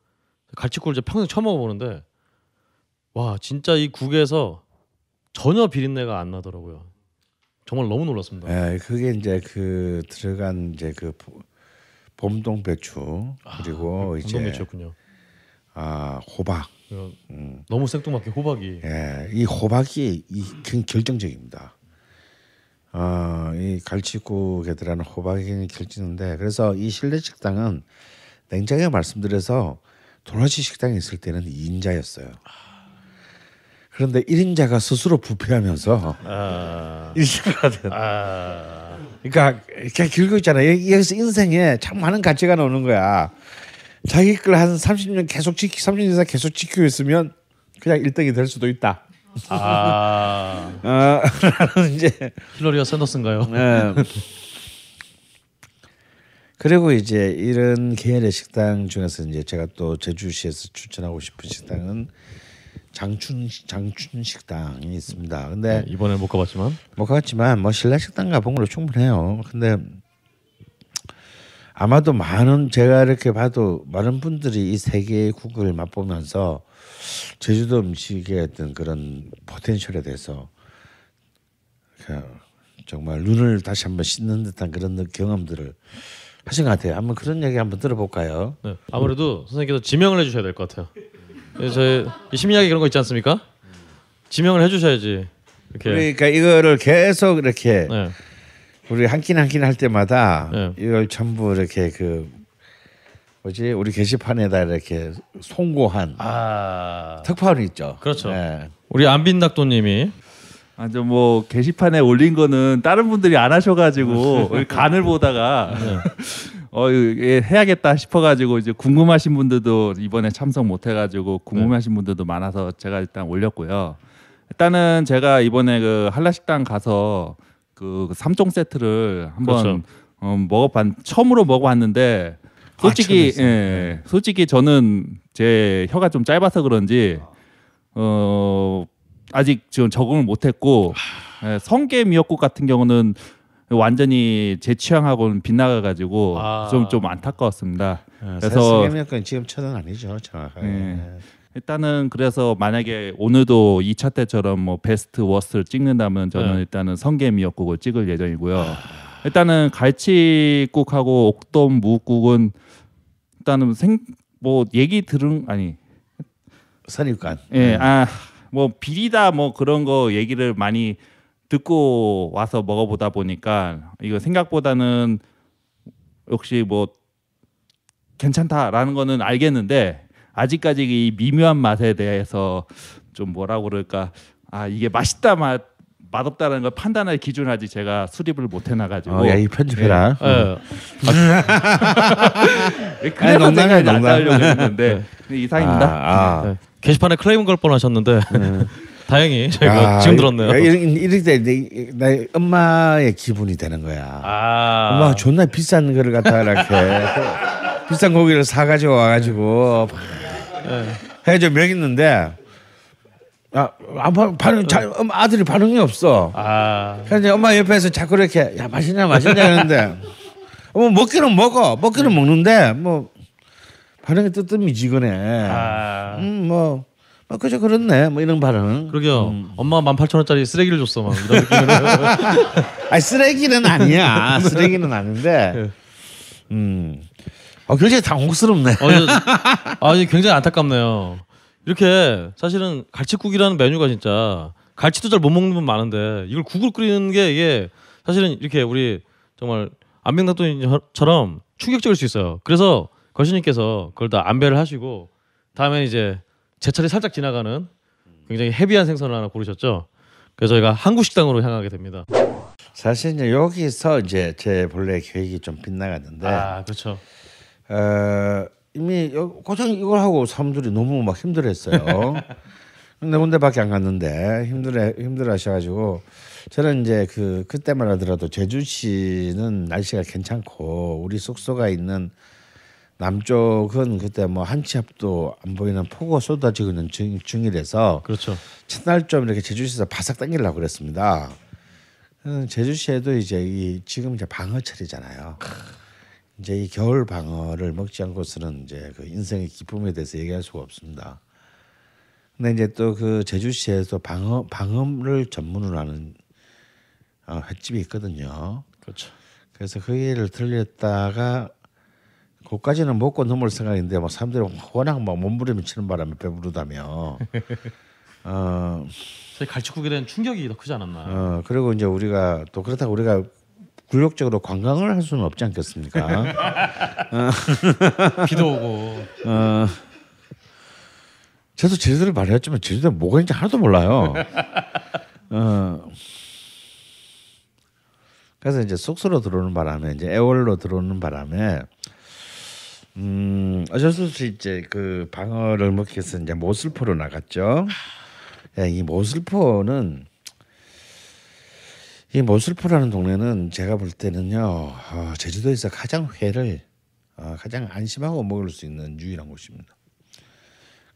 갈치국을 평생 처음 먹어보는데 와 진짜 이 국에서 전혀 비린내가 안 나더라고요. 정말 너무 놀랐습니다. 예, 그게 이제 그 들어간 이제 그 봄동 배추 아, 그리고 아, 이제 배추군요. 아 호박. 음. 음. 너무 생뚱맞게 호박이. 예, 이 호박이 이 그 결정적입니다. 아이 갈치국에 들어가는 호박이 결정인데 그래서 이 실내 식당은 냉장에 말씀드려서 도라지 식당에 있을 때는 2인자였어요. 아. 그런데 1인자가 스스로 부패하면서 아... 1인자가 된. 아... 그러니까 이렇게 길고 있잖아. 여기서 인생에 참 많은 가치가 나오는 거야. 자기 걸한 30년 계속 지키 30년 이상 계속 지키고 있으면 그냥 1등이 될 수도 있다. 아. 어, 이제 힐러리와 샌더슨가요? 예. 그리고 이제 이런 계열의 식당 중에서 이제 제가 또 제주시에서 추천하고 싶은 식당은 장춘 장춘 식당이 있습니다. 근데 네, 이번에 못 가봤지만 못 가봤지만 뭐 실내 식당 가본 걸로 충분해요. 근데 아마도 많은 제가 이렇게 봐도 많은 분들이 이세계의 국을 맛보면서 제주도 음식의 어떤 그런 포텐셜에 대해서 그 정말 눈을 다시 한번 씻는 듯한 그런 경험들을 하신 것 같아요. 한번 그런 얘기 한번 들어볼까요? 네, 아무래도 선생님께서 지명을 해주셔야 될 것 같아요. 예, 저희 심리학에 그런 거 있지 않습니까? 지명을 해주셔야지. 이렇게. 그러니까 이거를 계속 이렇게 네. 우리 한끼한끼할 때마다 네. 이걸 전부 이렇게 그 뭐지 우리 게시판에다 이렇게 송고한 아... 특파원 있죠. 그렇죠. 네. 우리 안빈낙도님이 아 저 뭐 게시판에 올린 거는 다른 분들이 안 하셔가지고 간을 보다가 네. 어 예, 해야겠다 싶어가지고 이제 궁금하신 분들도 이번에 참석 못해가지고 궁금하신 분들도 많아서 제가 일단 올렸고요. 일단은 제가 이번에 그 한라식당 가서 그 삼종 세트를 한번 그렇죠. 어, 먹어봤 처음으로 먹어봤는데 솔직히 아, 예, 예. 네. 솔직히 저는 제 혀가 좀 짧아서 그런지 어 아직 지금 적응을 못했고 예, 성게 미역국 같은 경우는 완전히 제 취향하고는 빗나가 가지고 아. 좀좀 안타까웠습니다. 아, 그래서 약간 지금처럼 아니죠. 정확하게. 네. 네. 일단은 그래서 만약에 오늘도 2차 때처럼 뭐 베스트 워스를 찍는다면 저는 네. 일단은 성게 미역국을 찍을 예정이고요. 아. 일단은 갈치국하고 옥돔 무국은 일단은 생 뭐 얘기 들은 아니 선입관. 예, 네. 아뭐 비리다 뭐 그런 거 얘기를 많이 듣고 와서 먹어보다 보니까 이거 생각보다는 역시 뭐 괜찮다라는 거는 알겠는데 아직까지 이 미묘한 맛에 대해서 좀 뭐라고 그럴까 아 이게 맛있다 맛 맛없다라는 걸 판단할 기준 아직 제가 수립을 못 해놔가지고 어, 야이 편집해라 예, 어. 그래서 농담이야, 제가 농담. 하려고 했는데 네. 이상입니다 아, 아. 네. 게시판에 클레임 걸 뻔하셨는데 다행히 저희가 아, 지금 들었네요. 이럴 때 내, 내 엄마의 기분이 되는 거야. 아. 엄마 존나 비싼 거를 갖다 이렇게 비싼 고기를 사 가지고 와 가지고 네. 해줘 먹였는데 아, 반응 잘 음, 아들이 반응이 없어. 아. 그래서 엄마 옆에서 자꾸 이렇게 야 맛있냐 맛있냐 하는데 뭐 먹기는 먹어 먹기는 먹는데 뭐 반응이 뜨뜻미지근해. 아. 음, 뭐 아, 뭐 그죠 그렇네 뭐 이런 발언 그러게요 음. 엄마가 18,000원짜리 쓰레기를 줬어 막 이런 느낌으로 아니 쓰레기는 아니야 쓰레기는 아닌데 네. 음. 아 굉장히 당혹스럽네 아 굉장히 안타깝네요 이렇게 사실은 갈치국이라는 메뉴가 진짜 갈치도 잘 못 먹는 분 많은데 이걸 국을 끓이는 게 이게 사실은 이렇게 우리 정말 안병닭도처럼 충격적일 수 있어요 그래서 거신님께서 그걸 다 안배를 하시고 다음에 이제 제철에 살짝 지나가는 굉장히 헤비한 생선을 하나 고르셨죠. 그래서 저희가 한국 식당으로 향하게 됩니다. 사실 이제 여기서 이제 제 본래 계획이 좀 빗나갔는데 아 그렇죠. 어, 이미 고정 이걸 하고 사람들이 너무 막 힘들었어요. 근데 군대밖에안 갔는데 힘들어 힘들어 하셔가지고 저는 이제 그 그때만 하더라도 제주시는 날씨가 괜찮고 우리 숙소가 있는 남쪽은 그때 뭐 한치 앞도 안 보이는 폭우가 쏟아지고 있는 중, 중이라서 그렇죠. 첫날 좀 이렇게 제주시에서 바싹 당기려고 그랬습니다. 음, 제주시에도 이제 이 지금 이제 방어철이잖아요. 이제 이 겨울 방어를 먹지 않고서는 이제 그 인생의 기쁨에 대해서 얘기할 수가 없습니다. 근데 이제 또 그 제주시에서 방어 방음을 전문으로 하는 어, 횟집이 있거든요. 그렇죠. 그래서 그 일을 들렸다가 그까지는 먹고 넘을 생각인데 막 사람들이 워낙 막 몸부림치는 바람에 배부르다며. 어. 저희 갈치국에 대한 충격이 더 크지 않았나. 어 그리고 이제 우리가 또 그렇다고 우리가 굴욕적으로 관광을 할 수는 없지 않겠습니까? 어. 비도 오고. 어. 저도 제주도 말했지만 제주도 뭐가 있는지 하나도 몰라요. 어. 그래서 이제 숙소로 들어오는 바람에 이제 애월로 들어오는 바람에 음, 어쩔 수 없이 이제 그 방어를 먹기 위해서 이제 모슬포로 나갔죠. 예, 이 모슬포는 이 모슬포라는 동네는 제가 볼 때는요 어, 제주도에서 가장 회를 어, 가장 안심하고 먹을 수 있는 유일한 곳입니다.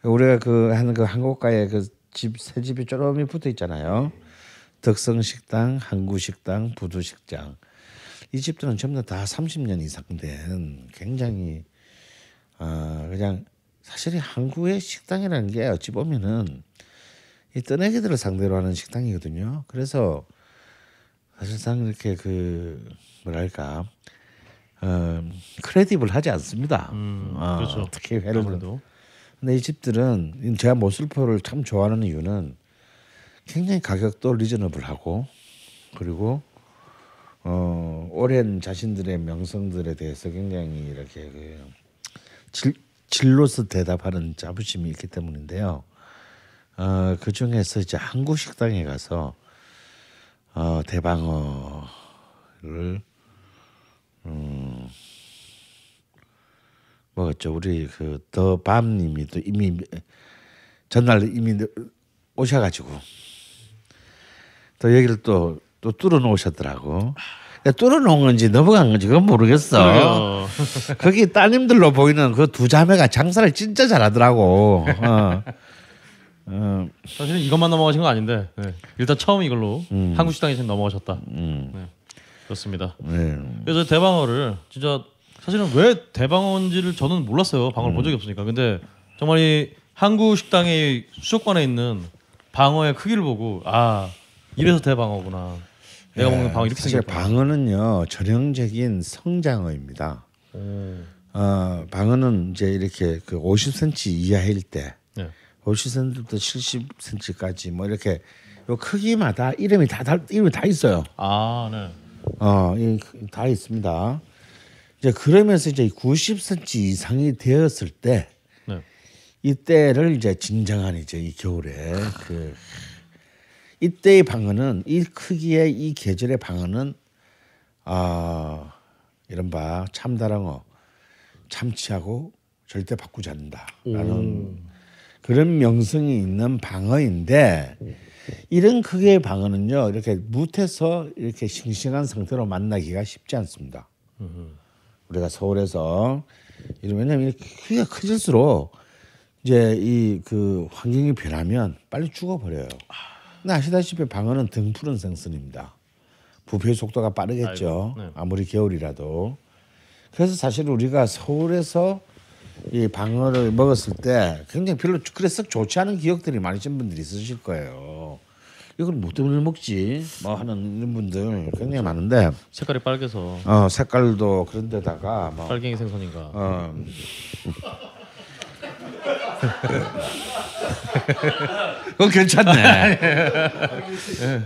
우리가 그한는그 그 한국가에 그 집새 집이 쪼름이 붙어 있잖아요. 덕성식당, 한구식당, 부두식당 이 집들은 전부 다 30년 이상 된 굉장히 아 그냥 사실 한국의 식당이라는 게 어찌 보면은 이 떠내기들을 상대로 하는 식당이거든요. 그래서 사실상 이렇게 그 뭐랄까 어, 크레딧을 하지 않습니다. 음, 어, 그렇죠. 특히 회를 아무도 근데 이 집들은 제가 모슬포를 참 좋아하는 이유는 굉장히 가격도 리저너블하고 그리고 어, 오랜 자신들의 명성들에 대해서 굉장히 이렇게 그 질, 질로서 대답하는 자부심이 있기 때문인데요. 어, 그 중에서 이제 한국 식당에 가서 어, 대방어를 음, 먹었죠. 뭐 우리 그 더밤님이 또 이미 전날 이미 오셔가지고 또 얘기를 또 또 뚫어 놓으셨더라고. 그러니까 뚫어놓은 건지 넘어간 건지 그건 모르겠어. 거기 따님들로 보이는 그 두 자매가 장사를 진짜 잘하더라고. 어. 어. 사실 이것만 넘어가신 거 아닌데 네. 일단 처음 이걸로 음. 한국 식당에 지금 넘어가셨다. 음. 네. 그렇습니다. 네. 그래서 대방어를 진짜 사실은 왜 대방어인지를 저는 몰랐어요. 방어를 음. 본 적이 없으니까. 근데 정말 이 한국 식당의 수족관에 있는 방어의 크기를 보고 아 이래서 대방어구나. 내가 먹는 방어 이렇게 사실 방어는요 전형적인 성장어입니다. 음. 어, 방어는 이제 이렇게 그 50cm 이하일 때, 네. 50cm부터 70cm까지 뭐 이렇게 요 크기마다 이름이 다, 다 이름이 다 있어요. 아, 네. 어, 다 있습니다. 이제 그러면서 이제 90cm 이상이 되었을 때, 네. 이때를 이제 진정한 이제 이 겨울에 그 이때의 방어는이 크기의 이 계절의 방어는아 이른바 참다랑어 참치하고 절대 바꾸지 않는다라는 음. 그런 명성이 있는 방어인데 이런 크기의 방어는요 이렇게 무태서 이렇게 싱싱한 상태로 만나기가 쉽지 않습니다. 음. 우리가 서울에서 이러면 이렇게 크기가 커질수록 이제 이 그 환경이 변하면 빨리 죽어버려요. 아. 근 아시다시피 방어는 등푸른 생선입니다. 부패 속도가 빠르겠죠. 네. 아무리 겨울이라도. 그래서 사실 우리가 서울에서 이 방어를 먹었을 때 굉장히 별로 그래서 좋지 않은 기억들이 많으신 분들이 있으실 거예요. 이건 뭐 때문에 먹지? 뭐 하는 분들 굉장히 많은데 색깔이 빨개서 어 색깔도 그런데다가 뭐 빨갱이 생선인가 어 네. 그건 괜찮네. 이게 예.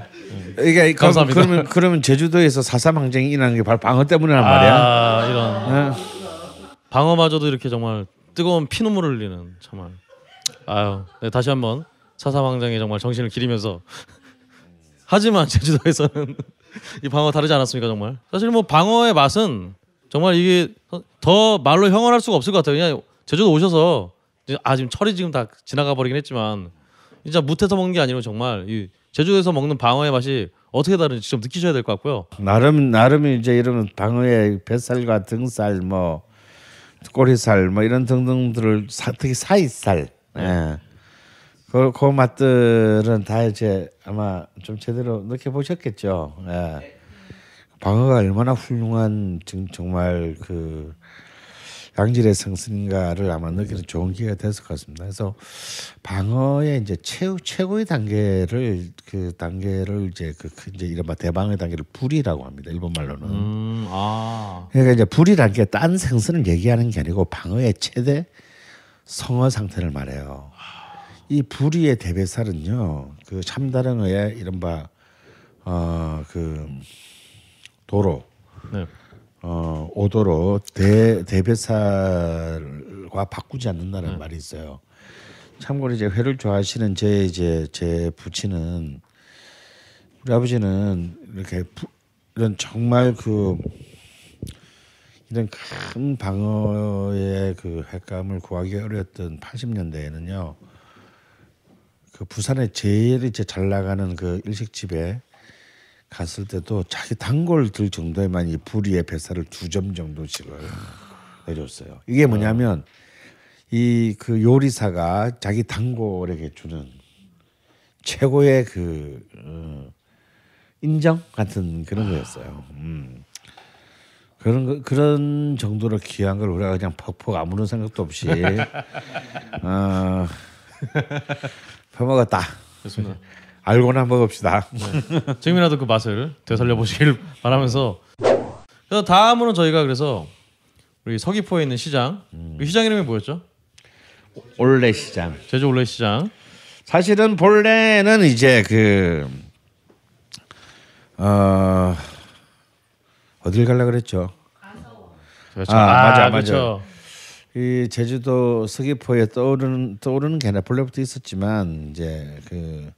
그, 그러니까 감사합니다. 그러면 그러면 제주도에서 사삼 항쟁이 일어난 게 바로 방어 때문이란 말이야. 아 이런 응. 예. 방어마저도 이렇게 정말 뜨거운 피눈물을 흘리는 정말 아유 네, 다시 한번 사삼항쟁에 정말 정신을 기리면서 하지만 제주도에서는 이 방어 다르지 않았습니까 정말 사실 뭐 방어의 맛은 정말 이게 더 말로 형언할 수가 없을 것 같아요 그냥 제주도 오셔서 아 지금 철이 지금 다 지나가 버리긴 했지만 진짜 묻혀서 먹는 게 아니라 정말 이 제주에서 먹는 방어의 맛이 어떻게 다른지 직접 느끼셔야 될 것 같고요. 나름 나름 이제 이런 방어의 뱃살과 등살 뭐 꼬리살 뭐 이런 등등들을 사, 특히 사이살 네. 예. 그, 그 맛들은 다 이제 아마 좀 제대로 느껴보셨겠죠. 예. 방어가 얼마나 훌륭한 정말 그 방질의 상승가를 아마 느끼는 좋은 기회가 됐을 것 같습니다. 그래서 방어의 이제 최, 최고의 단계를 그 단계를 이제 그 이제 이른바 대방의 단계를 불이라고 합니다. 일본 말로는. 음, 아. 그러니까 이제 불이라는 게 딴 생선을 얘기하는 게 아니고 방어의 최대 성어 상태를 말해요. 이 불이의 대배살은요, 그 참다랑어의 이른바 어그 도로. 네. 어, 오도로 대, 대배살과 바꾸지 않는다는 음. 말이 있어요. 참고로 이제 회를 좋아하시는 제 이제 제 부친은 우리 아버지는 이렇게 부, 이런 정말 그 이런 큰 방어의 그 횟감을 구하기 어려웠던 80년대에는요. 그 부산에 제일 이제 잘 나가는 그 일식집에 갔을 때도 자기 단골 들 정도에만 이 부리의 뱃살을 두 점 정도씩을 내줬어요. 이게 뭐냐면 이 그 요리사가 자기 단골에게 주는 최고의 그 어, 인정 같은 그런 거였어요. 음. 그런 그런 정도로 귀한 걸 우리가 그냥 퍽퍽 아무런 생각도 없이 어, 퍼먹었다. 알고는 한번 봅시다. 네. 지금이라도 그 맛을 되살려 보시길 바라면서 그래서 다음으로 저희가 그래서 우리 서귀포에 있는 시장 음. 시장 이름이 뭐였죠? 올레 시장. 제주 올레 시장. 사실은 본래는 이제 그 어, 어딜 갈라 그랬죠? 그렇 아, 아, 맞아 맞아. 그렇이 제주도 서귀포에 떠오르는 떠오르는 게나 본래부터 있었지만 이제 그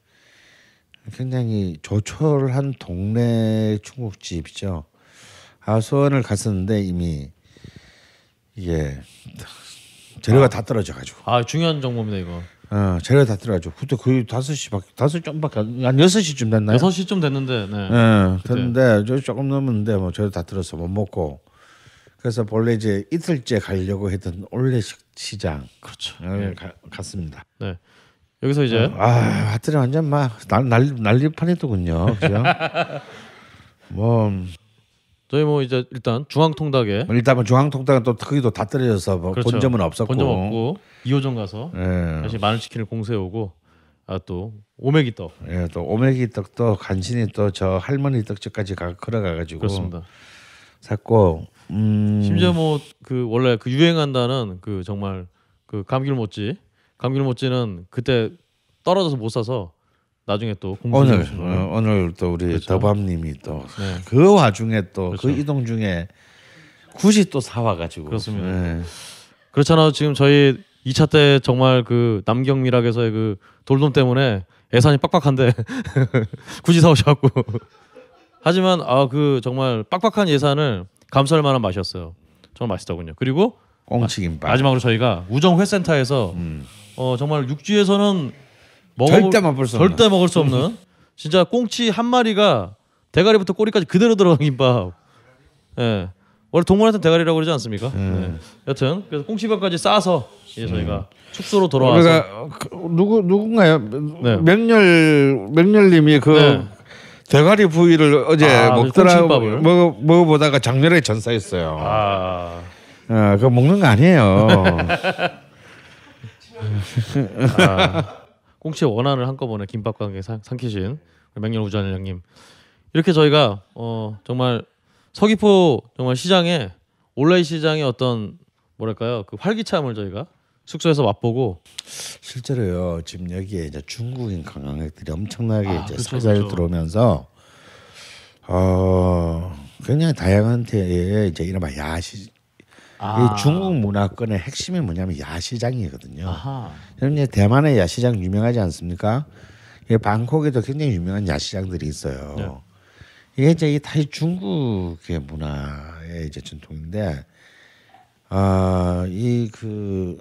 굉장히 조촐한 동네 중국집이죠. 아소원을 갔었는데 이미 이게 재료가 아. 다 떨어져 가지고. 아 중요한 정보입니다 이거. 어, 재료 다 떨어져. 그때 거의 다섯 시밖에 다섯 좀밖에 한 여섯 시쯤 됐나요? 여섯 시쯤 됐는데. 네. 예, 됐는데 저 조금 넘었는데 뭐 재료 다 떨어서 못 먹고. 그래서 본래 이제 이틀째 가려고 했던 올레식 시장. 그렇죠. 어, 예. 가, 갔습니다. 네. 여기서 이제 어, 아 하트는 완전 막날 난리판이더군요. 그죠? 뭐 음. 저희 뭐 이제 일단 중앙통닭에 뭐 일단은 뭐 중앙통닭은 또 크기도 다 떨어져서 뭐 그렇죠. 본점은 없었고 본점 없고 2호점 가서 예. 다시 마늘치킨을 공세오고 아또 오메기 떡. 예, 또 오메기 떡도 간신히 또 저 할머니 떡집까지 가 걸어가 가지고 그렇습니다. 샀고 음... 심지어 뭐그 원래 그 유행한다는 그 정말 그 감귤 못지 감귤 모찌는 그때 떨어져서 못 사서 나중에 또 오늘 어, 오늘 또 우리 그렇죠. 더밤님이 또그 네. 그 와중에 또그 그렇죠. 이동 중에 굳이 또 사와가지고 그렇습니다. 네. 그렇잖아요. 지금 저희 2차 때 정말 그 남경미락에서의 그 돌돔 때문에 예산이 빡빡한데 굳이 사오셔갖고 하지만 아 그 정말 빡빡한 예산을 감쌀 만한 맛이었어요. 정말 맛있더군요. 그리고 꽁치김밥 마지막으로 저희가 우정회센터에서 음. 어 정말 육지에서는 먹어볼, 절대 맛볼 수 절대 먹을 수 없는 진짜 꽁치 한 마리가 대가리부터 꼬리까지 그대로 들어간 김밥. 예. 원래 동물한테 는 대가리라고 그러지 않습니까? 음. 예. 여튼 그래서 꽁치밥까지 싸서 이제 저희가 음. 축소로 돌아와서 우리가 그러니까 그 누구 누군가요? 네. 명렬 명렬님이 그 네. 대가리 부위를 어제 아, 네, 먹더라고 콩치먹 먹어보다가 장렬하 전사했어요. 아. 어, 그거 먹는 거 아니에요. 아, 꽁치의 원한을 한꺼번에 김밥과 함께 삼, 삼키신 맹렬 우전 주 형님. 이렇게 저희가 어, 정말 서귀포 정말 시장에 온라인 시장의 어떤 뭐랄까요 그 활기참을 저희가 숙소에서 맛보고 실제로요 지금 여기에 이제 중국인 관광객들이 엄청나게 아, 이제 살살 그렇죠. 들어오면서 어 굉장히 다양한 테 예, 이제 이른바 야시 아. 중국 문화권의 핵심이 뭐냐면 야시장이거든요. 아하. 대만의 야시장 유명하지 않습니까? 방콕에도 굉장히 유명한 야시장들이 있어요. 네. 이게 이제 다 중국의 문화의 이제 전통인데, 아이그이 그,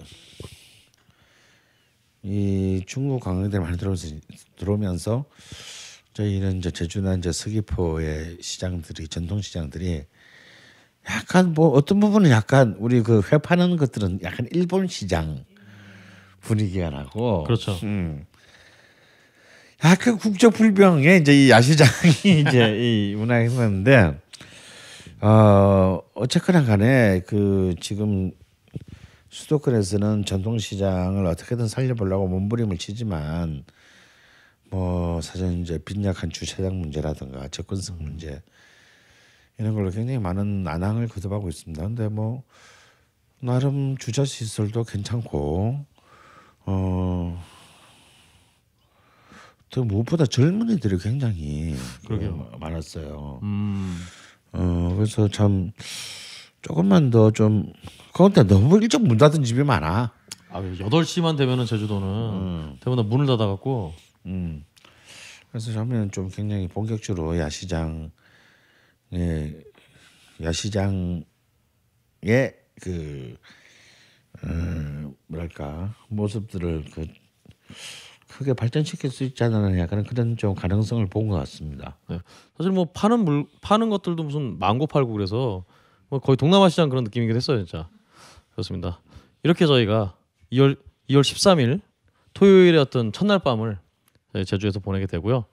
중국 관광객들 많이 들어오면서, 들어오면서 저희는 이제 제주나 이제 서귀포의 시장들이 전통 시장들이 약간 뭐 어떤 부분은 약간 우리 그회 파는 것들은 약간 일본 시장 분위기가 나고 그렇죠. 음. 약간 국적 불병에 이제 이 야시장이 이제 이 문화에 있었는데 어 어쨌거나 간에 그 지금 수도권에서는 전통 시장을 어떻게든 살려보려고 몸부림을 치지만 뭐 사실 이제 빈약한 주차장 문제라든가 접근성 문제 이런 걸로 굉장히 많은 난항을 거듭하고 있습니다. 근데 뭐 나름 주자 시설도 괜찮고 어. 또 무엇보다 젊은이들이 굉장히 그러게 어, 많았어요. 음. 어 그래서 참 조금만 더 좀 그런데 너무 일찍 문 닫은 집이 많아. 아 여덟 시만 되면은 제주도는 음. 대부분 문을 닫아갖고. 음. 그래서 저는 좀 굉장히 본격적으로 야시장 예, 야시장의 그 음, 뭐랄까 모습들을 그 크게 발전시킬 수 있지 않나 약간 그런 좀 가능성을 본 것 같습니다. 네. 사실 뭐 파는 물 파는 것들도 무슨 망고 팔고 그래서 뭐 거의 동남아 시장 그런 느낌이긴 했어요 진짜. 그렇습니다. 이렇게 저희가 2월 2월 13일 토요일의 어떤 첫날 밤을 제주에서 보내게 되고요.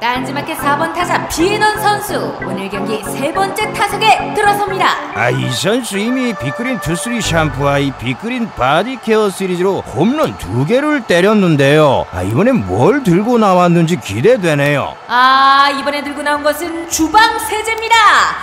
딴지마켓 4번 타자 비에넌 선수 오늘 경기 세 번째 타석에 들어섭니다. 아 이 선수 이미 빅그린 투쓰리 샴푸와 아, 이 빅그린 바디 케어 시리즈로 홈런 두 개를 때렸는데요. 아 이번엔 뭘 들고 나왔는지 기대되네요. 아 이번에 들고 나온 것은 주방 세제입니다.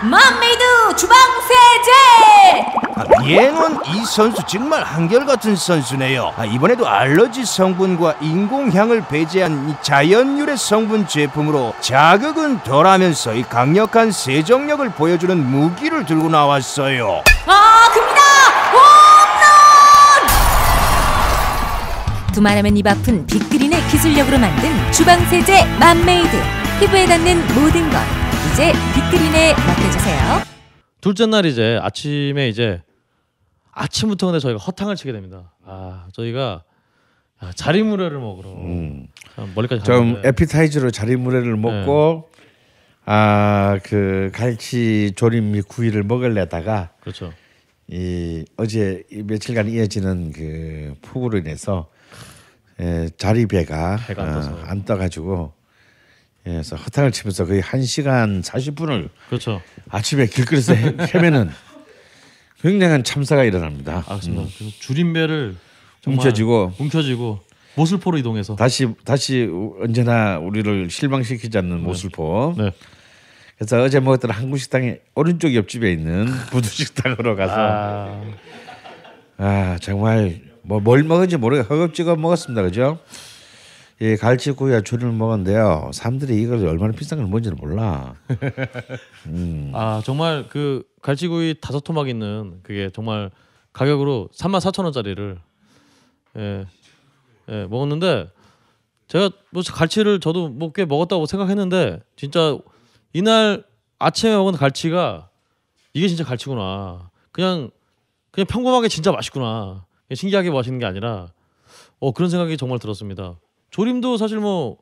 맘메이드 주방 세제. 아, 비에넌 이 선수 정말 한결같은 선수네요. 아 이번에도 알러지 성분과 인공향을 배제한 이 자연유래 성분 제품으로 자극은 덜하면서 이 강력한 세정력을 보여주는 무기를 들고 나왔어요. 아, 금이다! 홈런! 두말하면 입 아픈 빅그린의 기술력으로 만든 주방세제 맘메이드. 피부에 닿는 모든 것. 이제 빅그린에 맡겨주세요. 둘째 날 이제 아침에 이제 아침부터 근데 저희가 허탕을 치게 됩니다. 아, 저희가 아, 자리무레를 먹으러 음. 멀리까지 좀 에피타이저로 자리무레를 먹고 네. 아그 갈치 조림 및 구이를 먹을려다가 그렇죠. 이 어제 이 며칠간 이어지는 그 폭우로 인해서 에, 예, 자리 배가, 어, 안 떠가지고 예, 그래서 허탕을 치면서 거의 1시간 40분을 그렇죠. 아침에 길거리에서 헤매는 굉장한 참사가 일어납니다. 아, 그렇습니다. 음. 줄임배를 뭉쳐지고 뭉쳐지고 모슬포로 이동해서 다시 다시 언제나 우리를 실망시키지 않는 네. 모슬포. 네. 그래서 어제 먹었던 한국 식당의 오른쪽 옆집에 있는 아. 부두 식당으로 가서 아, 아 정말 뭐 뭘 먹은지 모르게 허겁지겁 먹었습니다. 그죠? 예, 갈치구이와 조림을 먹었는데요. 사람들이 이걸 얼마나 비싼 걸 뭔지를 몰라. 음. 아 정말 그 갈치구이 다섯 토막 있는 그게 정말 가격으로 3만 4천 원짜리를 예. 예, 먹었는데 제가 뭐 갈치를 저도 뭐 꽤 먹었다고 생각했는데 진짜 이날 아침에 먹은 갈치가 이게 진짜 갈치구나. 그냥 그냥 평범하게 진짜 맛있구나. 신기하게 맛있는 게 아니라 어 그런 생각이 정말 들었습니다. 조림도 사실 뭐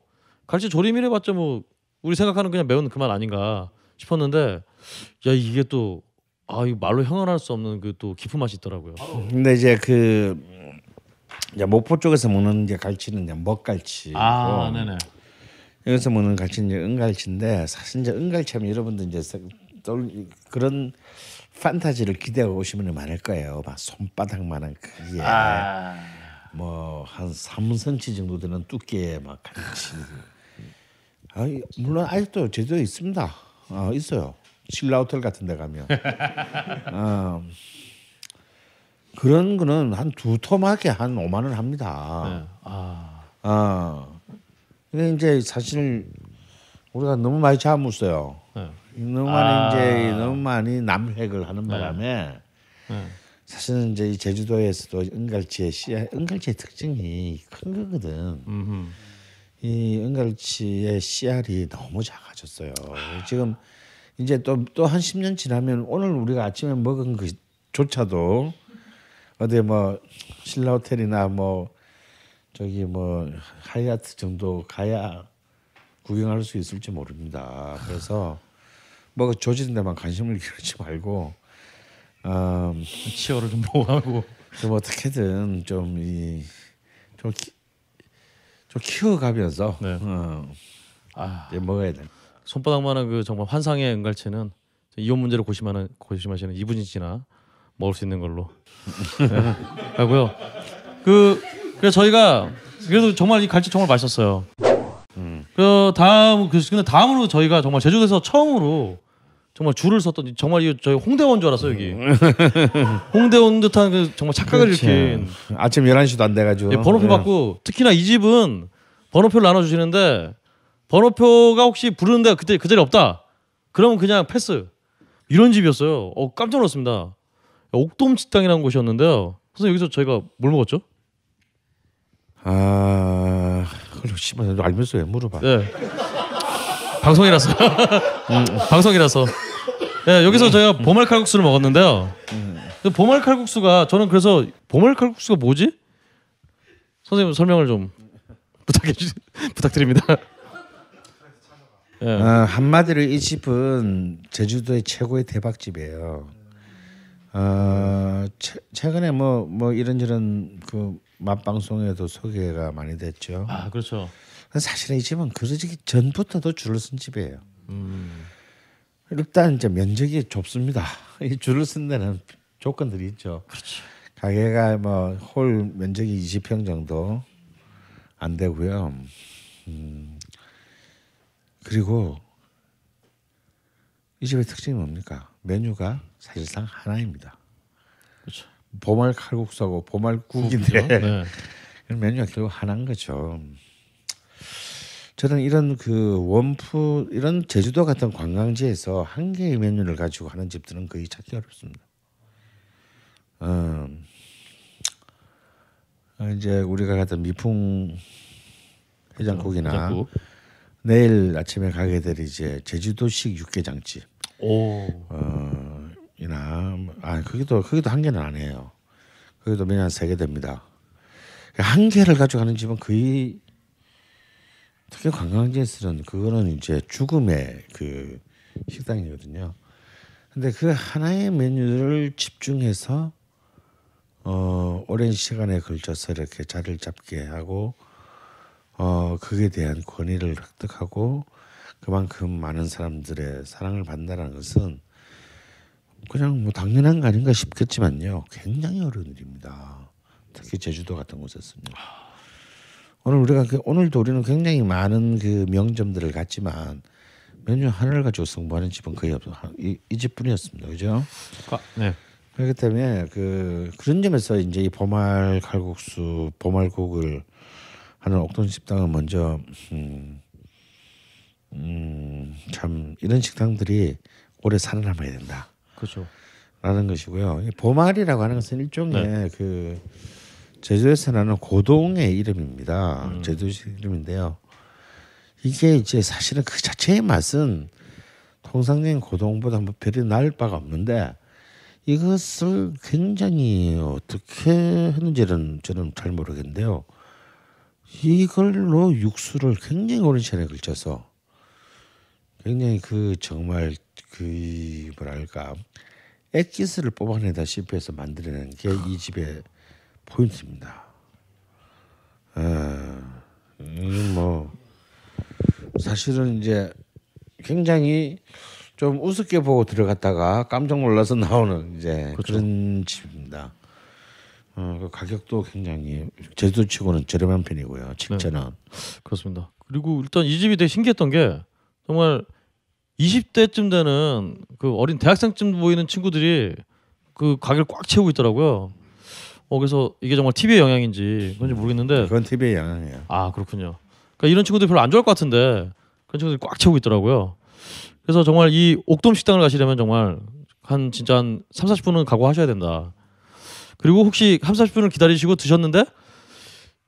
갈치 조림이래 봤자 뭐 우리 생각하는 그냥 매운 그만 아닌가 싶었는데 야 이게 또 아, 이 말로 형언할 수 없는 그 또 깊은 맛이 있더라고요. 근데 이제 그 이제 목포 쪽에서 먹는 이제 갈치는 이제 먹갈치. 아, 네네. 여기서 먹는 갈치는 이제 은갈치인데 사실 이제 은갈치하면 여러분들 이제 그런 판타지를 기대하고 오시는 많을 거예요. 막 손바닥만한 크기에 아... 뭐한 3cm 정도 되는 두께의 막 갈치. 아, 물론 아직도 제주도에 있습니다. 아, 있어요. 신라호텔 같은 데 가면. 아, 그런 거는 한두 톰하게 한 5만 원 합니다. 네. 아. 어. 아. 이게 이제 사실 우리가 너무 많이 참았어요. 네. 너무 많이 아. 이제 너무 많이 남획을 하는 네. 바람에 네. 사실은 이제 이 제주도에서도 은갈치의 씨 은갈치의 특징이 큰 거거든. 음흠. 이 은갈치의 씨알이 너무 작아졌어요. 아. 지금 이제 또 또한 10년 지나면 오늘 우리가 아침에 먹은 그조차도 어디 뭐 신라 호텔이나 뭐 저기 뭐 하얏트 정도 가야 구경할 수 있을지 모릅니다. 그래서 뭐 그 조지는 데만 관심을 기울이지 말고 음, 치어를 좀 보호하고 좀 어떻게든 좀 이좀 좀 키워가면서 네. 어, 아, 먹어야 돼. 손바닥만한 그 정말 환상의 은갈치는 이혼 문제를 고심하는 고심하시는 이분이지나 먹을 수 있는 걸로 네. 하고요. 그 그래서 저희가 그래도 정말 이 갈치 정말 맛있었어요. 음. 그 다음 그 근데 다음으로 저희가 정말 제주도에서 처음으로 정말 줄을 섰던 정말 이 저희 홍대원 줄알았어 여기 음. 홍대원 듯한 그 정말 착각을 그렇 일으킨 아침 11시도 안 돼가지고 예, 번호표 예. 받고 특히나 이 집은 번호표를 나눠주시는데 번호표가 혹시 부르는데 그때 그 자리 없다 그러면 그냥 패스 이런 집이었어요 어 깜짝 놀랐습니다 옥돔 식당이라는 곳이었는데요. 선생님 여기서 저희가 뭘 먹었죠? 아, 그걸 알면서 왜 물어봐? 네. 방송이라서. 음. 방송이라서. 네, 여기서 저희가 음. 보말 칼국수를 먹었는데요. 음. 보말 칼국수가 저는 그래서 보말 칼국수가 뭐지? 선생님 설명을 좀 부탁해 주 부탁드립니다. 네. 아, 한마디로 이 집은 제주도의 최고의 대박집이에요. 어, 최근에 뭐뭐 뭐 이런저런 그 맛방송에도 소개가 많이 됐죠. 아 그렇죠. 사실은 이 집은 그러기 전부터도 줄을 쓴 집이에요. 음. 일단 이제 면적이 좁습니다. 이 줄을 쓴 데는 조건들이 있죠. 그렇죠. 가게가 뭐 홀 면적이 20평 정도 안 되고요. 음. 그리고 이 집의 특징이 뭡니까? 메뉴가 사실상 하나입니다. 그렇죠. 보말 칼국수하고 보말 국인데 네. 메뉴가 결국 하나인 거죠. 저는 이런 그 원푸 이런 제주도 같은 관광지에서 한 개의 메뉴를 가지고 하는 집들은 거의 찾기 어렵습니다. 어, 어 이제 우리가 갔던 미풍 해장국이나 해 내일 아침에 가게 될 이제 제주도식 육개장집. 오. 어, 이나 아 그게도 그게도 한계는 아니에요. 그게도 매년 세 개 됩니다. 한계를 가져가는 집은 거의 특히 관광지에서는 그거는 이제 죽음의 그 식당이거든요. 근데 그 하나의 메뉴를 집중해서 어 오랜 시간에 걸쳐서 이렇게 자리를 잡게 하고 어 그에 대한 권위를 획득하고 그만큼 많은 사람들의 사랑을 받는다는 것은 그냥 뭐 당연한 거 아닌가 싶겠지만요. 굉장히 어려운 일입니다. 특히 제주도 같은 곳에서는. 오늘 우리가 그, 오늘도 우리는 굉장히 많은 그 명점들을 갔지만 메뉴 하나를 가지고 승부하는 집은 거의 없어 이, 이 집뿐이었습니다. 그죠? 아, 네. 그렇기 때문에 그 그런 점에서 이제 이 보말 칼국수 보말국을 하는 옥동 식당은 먼저 음, 음, 참 이런 식당들이 오래 살아남아야 된다. 그렇죠. 라는 것이고요. 보말이라고 하는 것은 일종의 네. 그 제주에서 나는 고동의 이름입니다. 음. 제주시 이름인데요. 이게 이제 사실은 그 자체의 맛은 통상적인 고동보다 뭐 별이 나 바가 없는데 이것을 굉장히 어떻게 했는지는 저는 잘 모르겠는데요. 이걸로 육수를 굉장히 오랜 시간에 걸쳐서 굉장히 그 정말 그 뭐랄까 액기스를 뽑아내다 실패해서 만들어낸 게 이 집의 포인트입니다. 아, 음, 뭐 사실은 이제 굉장히 좀 우습게 보고 들어갔다가 깜짝 놀라서 나오는 이제 그렇죠. 그런 집입니다. 어, 그 가격도 굉장히 제주도치고는 저렴한 편이고요. 진짜는 네. 그렇습니다. 그리고 일단 이 집이 되게 신기했던 게 정말 20대쯤 되는 그 어린 대학생쯤 보이는 친구들이 그 가게를 꽉 채우고 있더라고요. 어 그래서 이게 정말 TV의 영향인지 그런지 모르겠는데 그건 TV의 영향이에요. 아 그렇군요. 그러니까 이런 친구들 별로 안 좋아할 것 같은데 그런 친구들이 꽉 채우고 있더라고요. 그래서 정말 이 옥돔 식당을 가시려면 정말 한 진짜 한 3, 40분은 각오하셔야 된다. 그리고 혹시 3, 40분을 기다리시고 드셨는데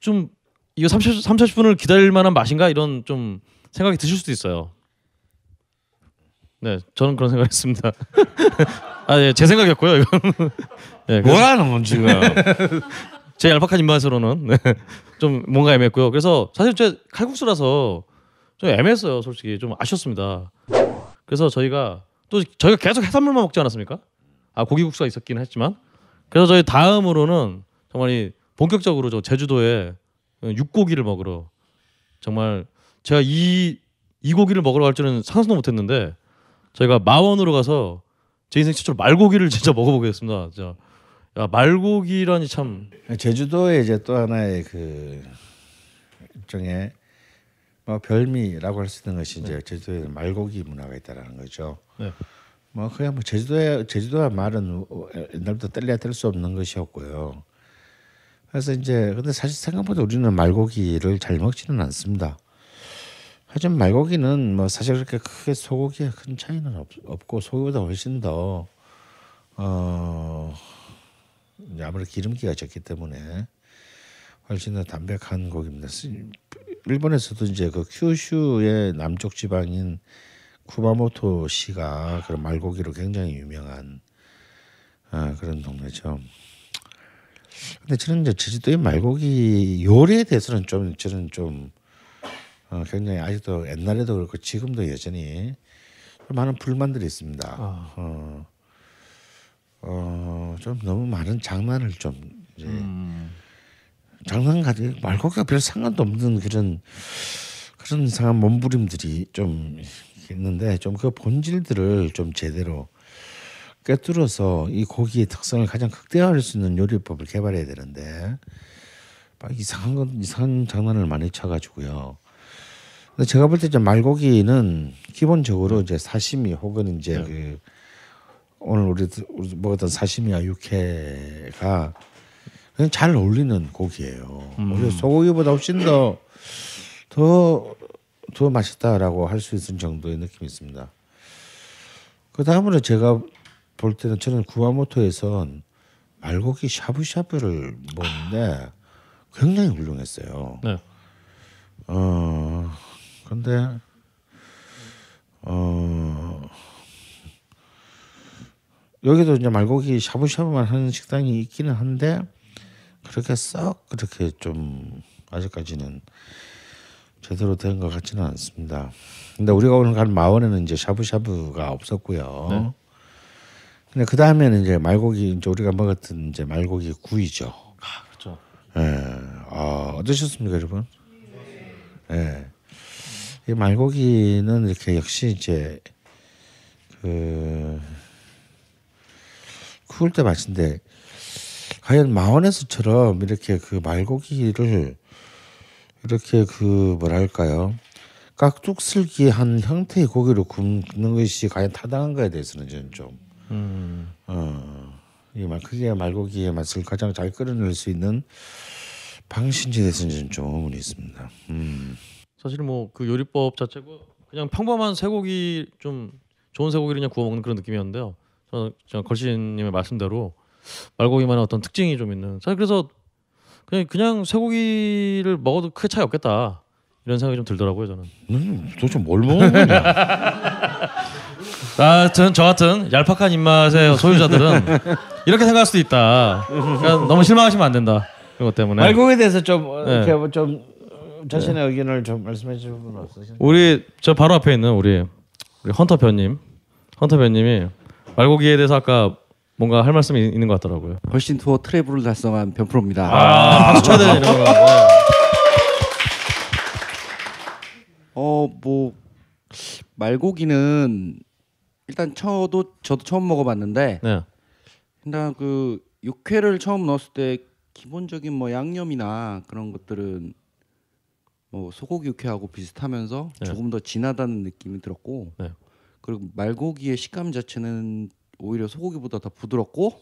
좀 이거 30, 3, 0분을 기다릴 만한 맛인가 이런 좀 생각이 드실 수도 있어요. 네, 저는 그런 생각했습니다. 아, 예, 제 생각이었고요. 이건 네, 뭐라는 건 지금 제 얄팍한 입맛으로는 네, 좀 뭔가 애매했고요. 그래서 사실 제 칼국수라서 좀 애매했어요. 솔직히 좀 아쉬웠습니다. 그래서 저희가 또 저희가 계속 해산물만 먹지 않았습니까? 아 고기국수가 있었긴 했지만 그래서 저희 다음으로는 정말 이 본격적으로 저 제주도에 육고기를 먹으러 정말 제가 이 이 고기를 먹으러 갈 줄은 상상도 못했는데 저희가 마원으로 가서 제 인생 최초로 말고기를 진짜 먹어보겠습니다. 자, 야, 말고기라니 참. 제주도에 이제 또 하나의 그 일종의 뭐 별미라고 할 수 있는 것이 이제 네. 제주도에 말고기 문화가 있다라는 거죠. 네. 뭐 그냥 뭐 제주도에 제주도와 말은 옛날부터 뗄래야 뗄수 없는 것이었고요. 그래서 이제 근데 사실 생각보다 우리는 말고기를 잘 먹지는 않습니다. 하지만 말고기는 뭐 사실 그렇게 크게 소고기에 큰 차이는 없, 없고 소고기보다 훨씬 더 어, 이제 아무래도 기름기가 적기 때문에 훨씬 더 담백한 고기입니다. 일본에서도 이제 그 큐슈의 남쪽 지방인 쿠마모토시가 그런 말고기로 굉장히 유명한 아, 그런 동네죠. 근데 저는 이제 제주도의 말고기 요리에 대해서는 좀 저는 좀 어, 굉장히 아직도 옛날에도 그렇고 지금도 여전히 많은 불만들이 있습니다. 아. 어, 어, 좀 너무 많은 장난을 좀 이제 음. 장난 가지 고 말고가 별 상관도 없는 그런 그런 이상한 몸부림들이 좀 있는데 좀 그 본질들을 좀 제대로 꿰뚫어서 이 고기의 특성을 가장 극대화할 수 있는 요리법을 개발해야 되는데 막 이상한 건 이상한 장난을 많이 쳐가지고요. 근데 제가 볼때 이제 말고기는 기본적으로 음. 이제 사시미 혹은 이제 네. 그 오늘 우리, 먹었던 사시미와 육회가 그냥 잘 어울리는 고기예요. 음. 오히려 소고기보다 훨씬 더 더 더 맛있다라고 할 수 있는 정도의 느낌이 있습니다. 그 다음으로 제가 볼 때는 저는 구아모토에선 말고기 샤브샤브를 먹는데 굉장히 훌륭했어요. 네. 어 근데 어 여기도 이제 말고기 샤브샤브만 하는 식당이 있기는 한데 그렇게 썩 그렇게 좀 아직까지는 제대로 된 것 같지는 않습니다. 근데 우리가 오늘 간 마원에는 이제 샤브샤브가 없었고요. 네. 근데 그 다음에는 이제 말고기 이제 우리가 먹었던 이제 말고기 구이죠. 아 그렇죠. 예. 아 어떠셨습니까 여러분? 예. 이 말고기는 이렇게 역시 이제 그 구울 때 맛인데 과연 마원에서처럼 이렇게 그 말고기를 이렇게 그 뭐랄까요 깍둑슬기 한 형태의 고기로 굽는 것이 과연 타당한가에 대해서는 저는 좀 음. 어, 이말 크게 말고기의 맛을 가장 잘 끌어낼 수 있는 방식에 대해서는 저는 좀 의문이 있습니다. 음. 사실 뭐 그 요리법 자체가 그냥 평범한 쇠고기 좀 좋은 쇠고기를 그냥 구워 먹는 그런 느낌이었는데요. 저는, 저는 걸신님의 말씀대로 말고기만의 어떤 특징이 좀 있는. 사실 그래서 그냥 그냥 쇠고기를 먹어도 크게 차이 없겠다 이런 생각이 좀 들더라고요 저는. 음, 도대체 뭘 먹은 거냐? 하여튼 아, 저 같은 얄팍한 입맛의 소유자들은 이렇게 생각할 수도 있다. 그냥 그러니까 너무 실망하시면 안 된다. 그것 때문에. 말고기에 대해서 좀 네. 자신의 네. 의견을 좀 말씀해 주실 분 없으신가요? 우리 저 바로 앞에 있는 우리 우리 헌터 변님, 헌터 변님이 말고기에 대해서 아까 뭔가 할 말씀이 있는 것 같더라고요. 훨씬 투어 트래블을 달성한 변프로입니다. 아, 박수 쳐야 되는 이런 거. 네. 어, 뭐 말고기는 일단 저도 저도 처음 먹어봤는데 네. 일단 그 육회를 처음 넣었을 때 기본적인 뭐 양념이나 그런 것들은 뭐 소고기 육회하고 비슷하면서 네. 조금 더 진하다는 느낌이 들었고 네. 그리고 말고기의 식감 자체는 오히려 소고기보다 더 부드럽고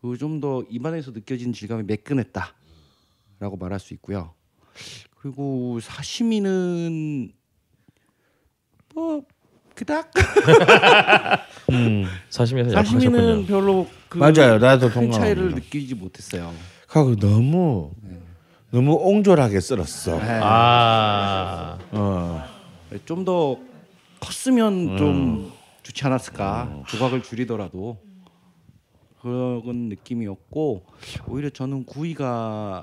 그리고 좀더 입안에서 느껴지는 질감이 매끈했다라고 말할 수 있고요. 그리고 사시미는 뭐 그닥 음, 사시미에 사시미는 별로 그 맞아요. 나도 큰동 차이를 느끼지 못했어요. 하 아, 그 너무 네. 너무 옹졸하게 쓸었어. 네. 아. 어. 좀 더 컸으면 음. 좀 좋지 않았을까. 음. 조각을 줄이더라도 그런 느낌이었고 오히려 저는 구이가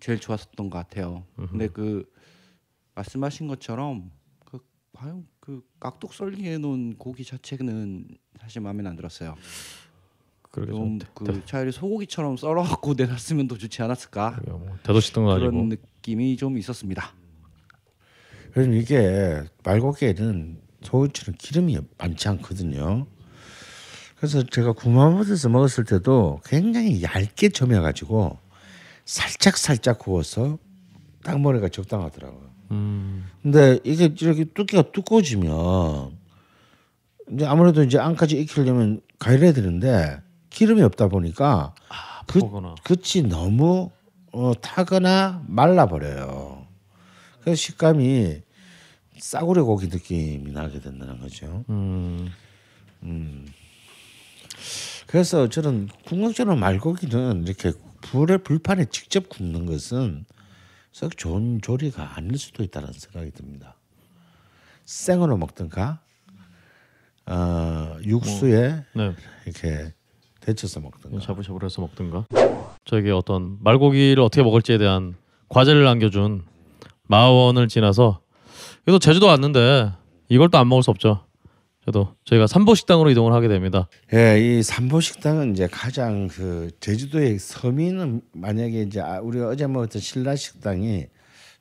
제일 좋았었던 것 같아요. 음흠. 근데 그 말씀하신 것처럼 그 과연 그 깍둑 썰기해 놓은 고기 자체는 사실 마음에 안 들었어요. 그렇게 좀그 차라리 소고기처럼 썰어갖고 내놨으면 더 좋지 않았을까? 뭐 대도시던 거 그런 느낌이 좀 있었습니다. 요즘 이게 말고기에는 소고기처럼 기름이 많지 않거든요. 그래서 제가 구마모드에서 먹었을 때도 굉장히 얇게 점여가지고 살짝 살짝 구워서 땅머리가 적당하더라고요. 음. 근데 이게 이렇게 두께가 두꺼워지면 이제 아무래도 이제 안까지 익히려면 가열해야 되는데 기름이 없다 보니까 아, 그, 그치 너무 어, 타거나 말라버려요. 그래서 식감이 싸구려 고기 느낌이 나게 된다는 거죠. 음. 음. 그래서 저는 궁극적으로 말고기는 이렇게 불에 불판에 직접 굽는 것은 썩 좋은 조리가 아닐 수도 있다는 생각이 듭니다. 생으로 먹든가 어, 육수에 뭐, 네. 이렇게 데쳐서 먹든가 샤브샤브를 해서 먹든가 저에게 어떤 말고기를 어떻게 먹을지에 대한 과제를 남겨준 마원을 지나서 그래서 제주도 왔는데 이걸 또 안 먹을 수 없죠 저도 저희가 삼보식당으로 이동을 하게 됩니다 예, 이 삼보식당은 이제 가장 그 제주도의 서민은 만약에 이제 아, 우리가 어제 먹었던 신라식당이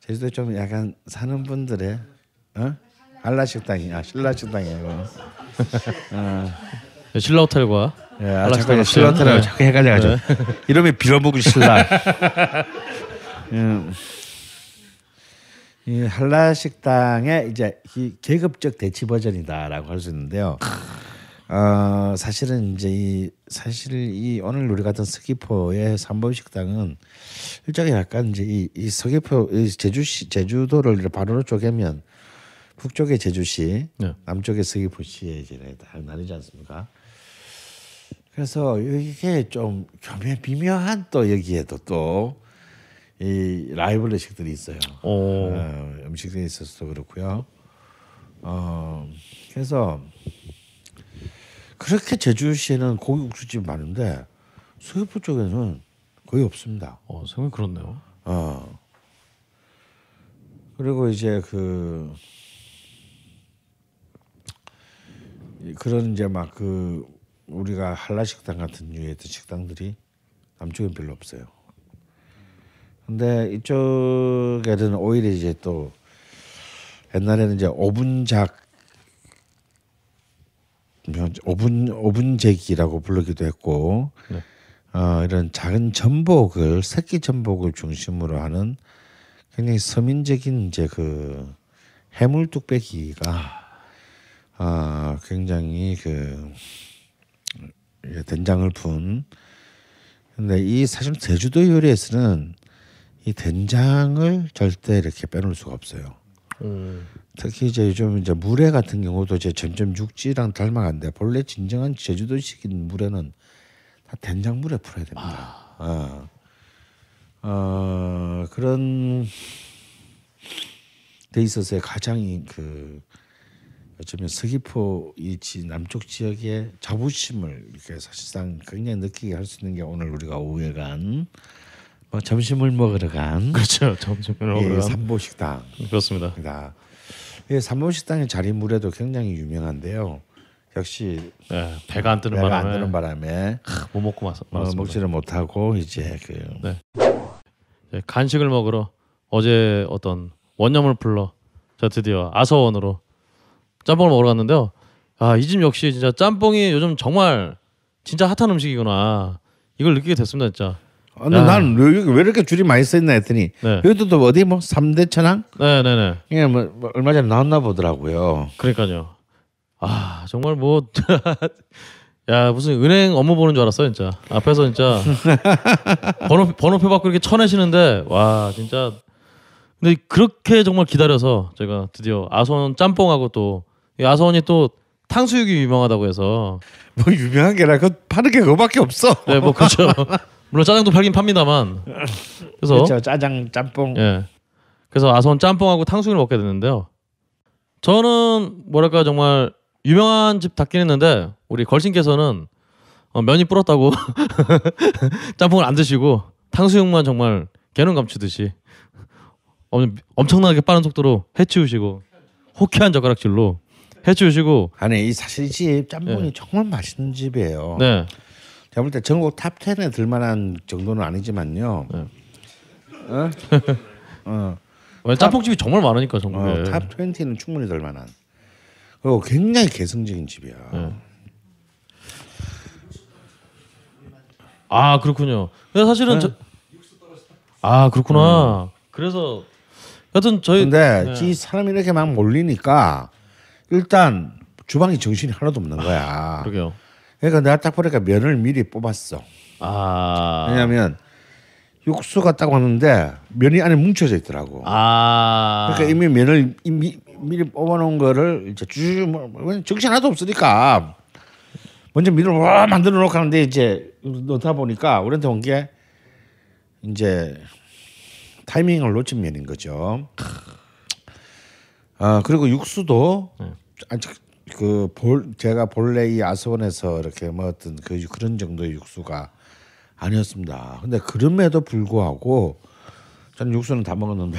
제주도 좀 약간 사는 분들의 어? 알라식당이야 아, 신라식당이에요 어. 신라 호텔과 예, 아, 네. 잠깐 네. 신라 호텔하고 자꾸 헷갈려가지고 이름이 빌어먹은 신라. 이 한라식당의 이제 계급적 대치 버전이다라고 할 수 있는데요. 어, 사실은 이제 이 사실 이 오늘 우리 같은 서귀포의 삼범식당은 일종의 약간 이제 이, 이 서귀포 이 제주시 제주도를 바로로 쪼개면 북쪽에 제주시, 네. 남쪽에 서귀포시에 이제 나뉘지 않습니까? 그래서 이게 좀 교묘 미묘한 또 여기에도 또 이 라이벌 의식들이 있어요. 어, 어 음식들에 있어서 그렇고요. 어 그래서 그렇게 제주시에는 고기 국수집 많은데 서귀포 쪽에는 거의 없습니다. 어생각 그렇네요. 어 그리고 이제 그 그런 이제 막그 우리가 한라식당 같은 유의 식당들이 남쪽엔 별로 없어요. 근데 이쪽에는 오히려 이제 또 옛날에는 이제 오분작 오분 오분제기라고 부르기도 했고 네. 어, 이런 작은 전복을 새끼 전복을 중심으로 하는 굉장히 서민적인 이제 그 해물 뚝배기가 아 어, 굉장히 그 예, 된장을 푼. 근데 이 사실 제주도 요리에서는 이 된장을 절대 이렇게 빼놓을 수가 없어요. 음. 특히 이제 요즘 이제 물회 같은 경우도 이제 점점 육지랑 닮아간데 본래 진정한 제주도식인 물회는 다 된장 물에 풀어야 됩니다. 아. 어. 어. 그런 데 있어서의 가장 그 어쩌면 서귀포 이지 남쪽 지역의 자부심을 이렇게 사실상 굉장히 느끼게 할 수 있는 게 오늘 우리가 오후에 간뭐 점심을 먹으러 간 그렇죠 점심을 먹으러 예, 삼보 식당 그렇습니다. 예, 삼보 식당의 자리물에도 굉장히 유명한데요. 역시 네, 배가 안 뜨는 배가 바람에, 안 뜨는 바람에 크, 못 먹고 마서 어, 뭐 먹지를 못하고 이제 그 네. 간식을 먹으러 어제 어떤 원념을 풀러 저 드디어 아서원으로 짬뽕을 먹으러 갔는데요. 아, 이집 역시 진짜 짬뽕이 요즘 정말 진짜 핫한 음식이구나. 이걸 느끼게 됐습니다, 진짜. 아, 근데 난왜 왜 이렇게 줄이 많이 써 있나 했더니 네. 여기도 또 어디 뭐 삼대 천왕? 네, 네, 네. 이게 뭐, 뭐 얼마 전에 나왔나 보더라고요. 그러니까요. 아, 정말 뭐 야, 무슨 은행 업무 보는 줄 알았어, 진짜. 앞에서 진짜 번호 번호표 받고 이렇게 쳐내시는데 와, 진짜 근데 그렇게 정말 기다려서 제가 드디어 아선 짬뽕하고 또 야원이또 탕수육이 유명하다고 해서 뭐 유명한 게라 그 파는 게 그거밖에 없어. 네, 뭐 그렇죠. 물론 짜장도 팔긴 팝니다만. 그래서 그렇죠. 짜장, 짬뽕. 예. 그래서 아선 짬뽕하고 탕수육을 먹게 됐는데요. 저는 뭐랄까 정말 유명한 집 닿긴 했는데 우리 걸신께서는 어, 면이 불었다고 짬뽕을 안 드시고 탕수육만 정말 개는 감추듯이 엄청나게 빠른 속도로 해치우시고 호쾌한 젓가락질로 해주시고 아니 이 사실 집 짬뽕이 네. 정말 맛있는 집이에요. 네. 제가 볼때 전국 탑 10에 들만한 정도는 아니지만요. 네. 어? 어. 짬뽕집이 정말 많으니까 어, 전국에 어, 탑 20는 충분히 들만한. 그리고 굉장히 개성적인 집이야. 네. 아 그렇군요. 근데 사실은 네. 저... 아 그렇구나. 음. 그래서 여튼 저희 근데 네. 사람이 이렇게 막 몰리니까 일단 주방이 정신이 하나도 없는 아, 거야. 아, 그러게요. 그러니까 내가 딱 보니까 면을 미리 뽑았어. 아. 왜냐면 육수가 딱 왔는데 면이 안에 뭉쳐져 있더라고. 아. 그러니까 이미 면을 이미 미리 뽑아놓은 거를 이제 쭉 뭐, 뭐, 정신 하나도 없으니까 먼저 밀을 와 만들어 놓고 하는데 이제 넣다 보니까 우리한테 온 게 이제 타이밍을 놓친 면인 거죠. 아 그리고 육수도 네. 아그볼 제가 본래 이 아스원에서 이렇게 뭐 어떤 그 그런 정도의 육수가 아니었습니다. 근데 그럼에도 불구하고 저는 육수는 다 먹었는데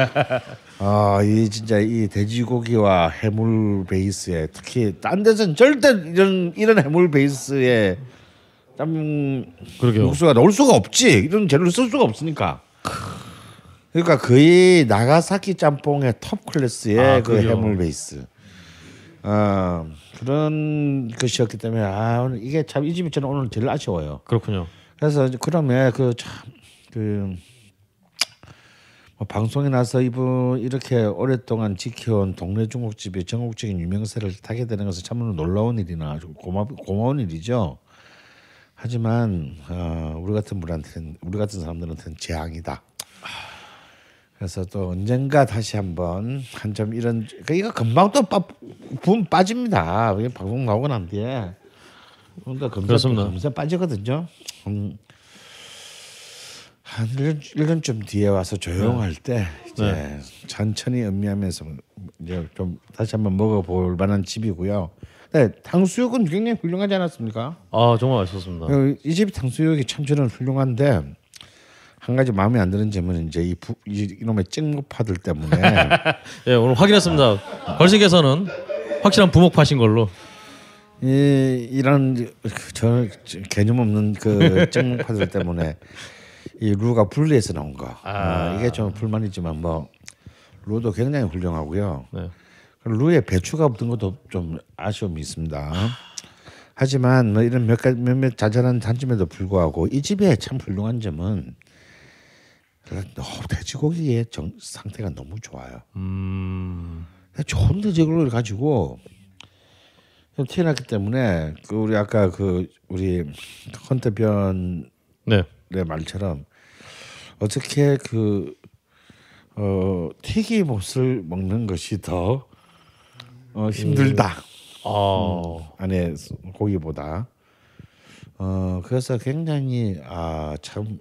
아이 진짜 이 돼지고기와 해물 베이스에 특히 딴 데서는 절대 이런 이런 해물 베이스에 땀 그러게요. 육수가 넣을 수가 없지 이런 재료를 쓸 수가 없으니까 그러니까 거의 나가사키 짬뽕의 톱 클래스의 아, 그 그래요. 해물 베이스. 어, 그런 것이었기 때문에 아 오늘 이게 참 이 집이 저는 오늘 제일 아쉬워요. 그렇군요. 그래서 그러면 그 참그 뭐 방송에 나서 이분 이렇게 오랫동안 지켜온 동네 중국집이 전국적인 유명세를 타게 되는 것은 참으로 놀라운 일이나 아주 고마 고마운 일이죠. 하지만 어, 우리 같은 분한테는 우리 같은 사람들한테는 재앙이다. 그래서 또 언젠가 다시 한번 한 점 이런 그러니까 이거 금방 또 빠, 붐 빠집니다. 이게 방송 나오고 난 뒤에 그러 그러니까 금세 금세 빠지거든요. 음, 한 1년, 쯤 뒤에 와서 조용할 네. 때 이제 네. 천천히 음미하면서 이제 좀 다시 한번 먹어볼 만한 집이고요. 네, 탕수육은 굉장히 훌륭하지 않았습니까? 아 정말 맛있었습니다. 이집 탕수육이 참 저는 훌륭한데 한 가지 마음에 안 드는 점은 이제 이, 부, 이놈의 찍목파들 때문에 예 오늘 확인했습니다. 벌식에서는 확실한 부목파신 걸로. 이 이런 그 저 개념 없는 그 찍목파들 때문에 이 루가 분리해서 나온 거 아. 어, 이게 좀 불만이지만 뭐 루도 굉장히 훌륭하고요. 네. 루에 배추가 없던 것도 좀 아쉬움이 있습니다. 하지만 뭐 이런 몇 가지 몇몇 자잘한 단점에도 불구하고 이 집의 참 훌륭한 점은 너무 돼지고기의 예, 정, 상태가 너무 좋아요. 음. 좋은 돼지고기를 가지고 튀어났기 때문에 그 우리 아까 그 우리 컨대변의 네. 네. 말처럼 어떻게 그 어, 튀김옷을 먹는 것이 더 어, 힘들다. 음. 음, 안에 고기보다. 어, 그래서 굉장히 아, 참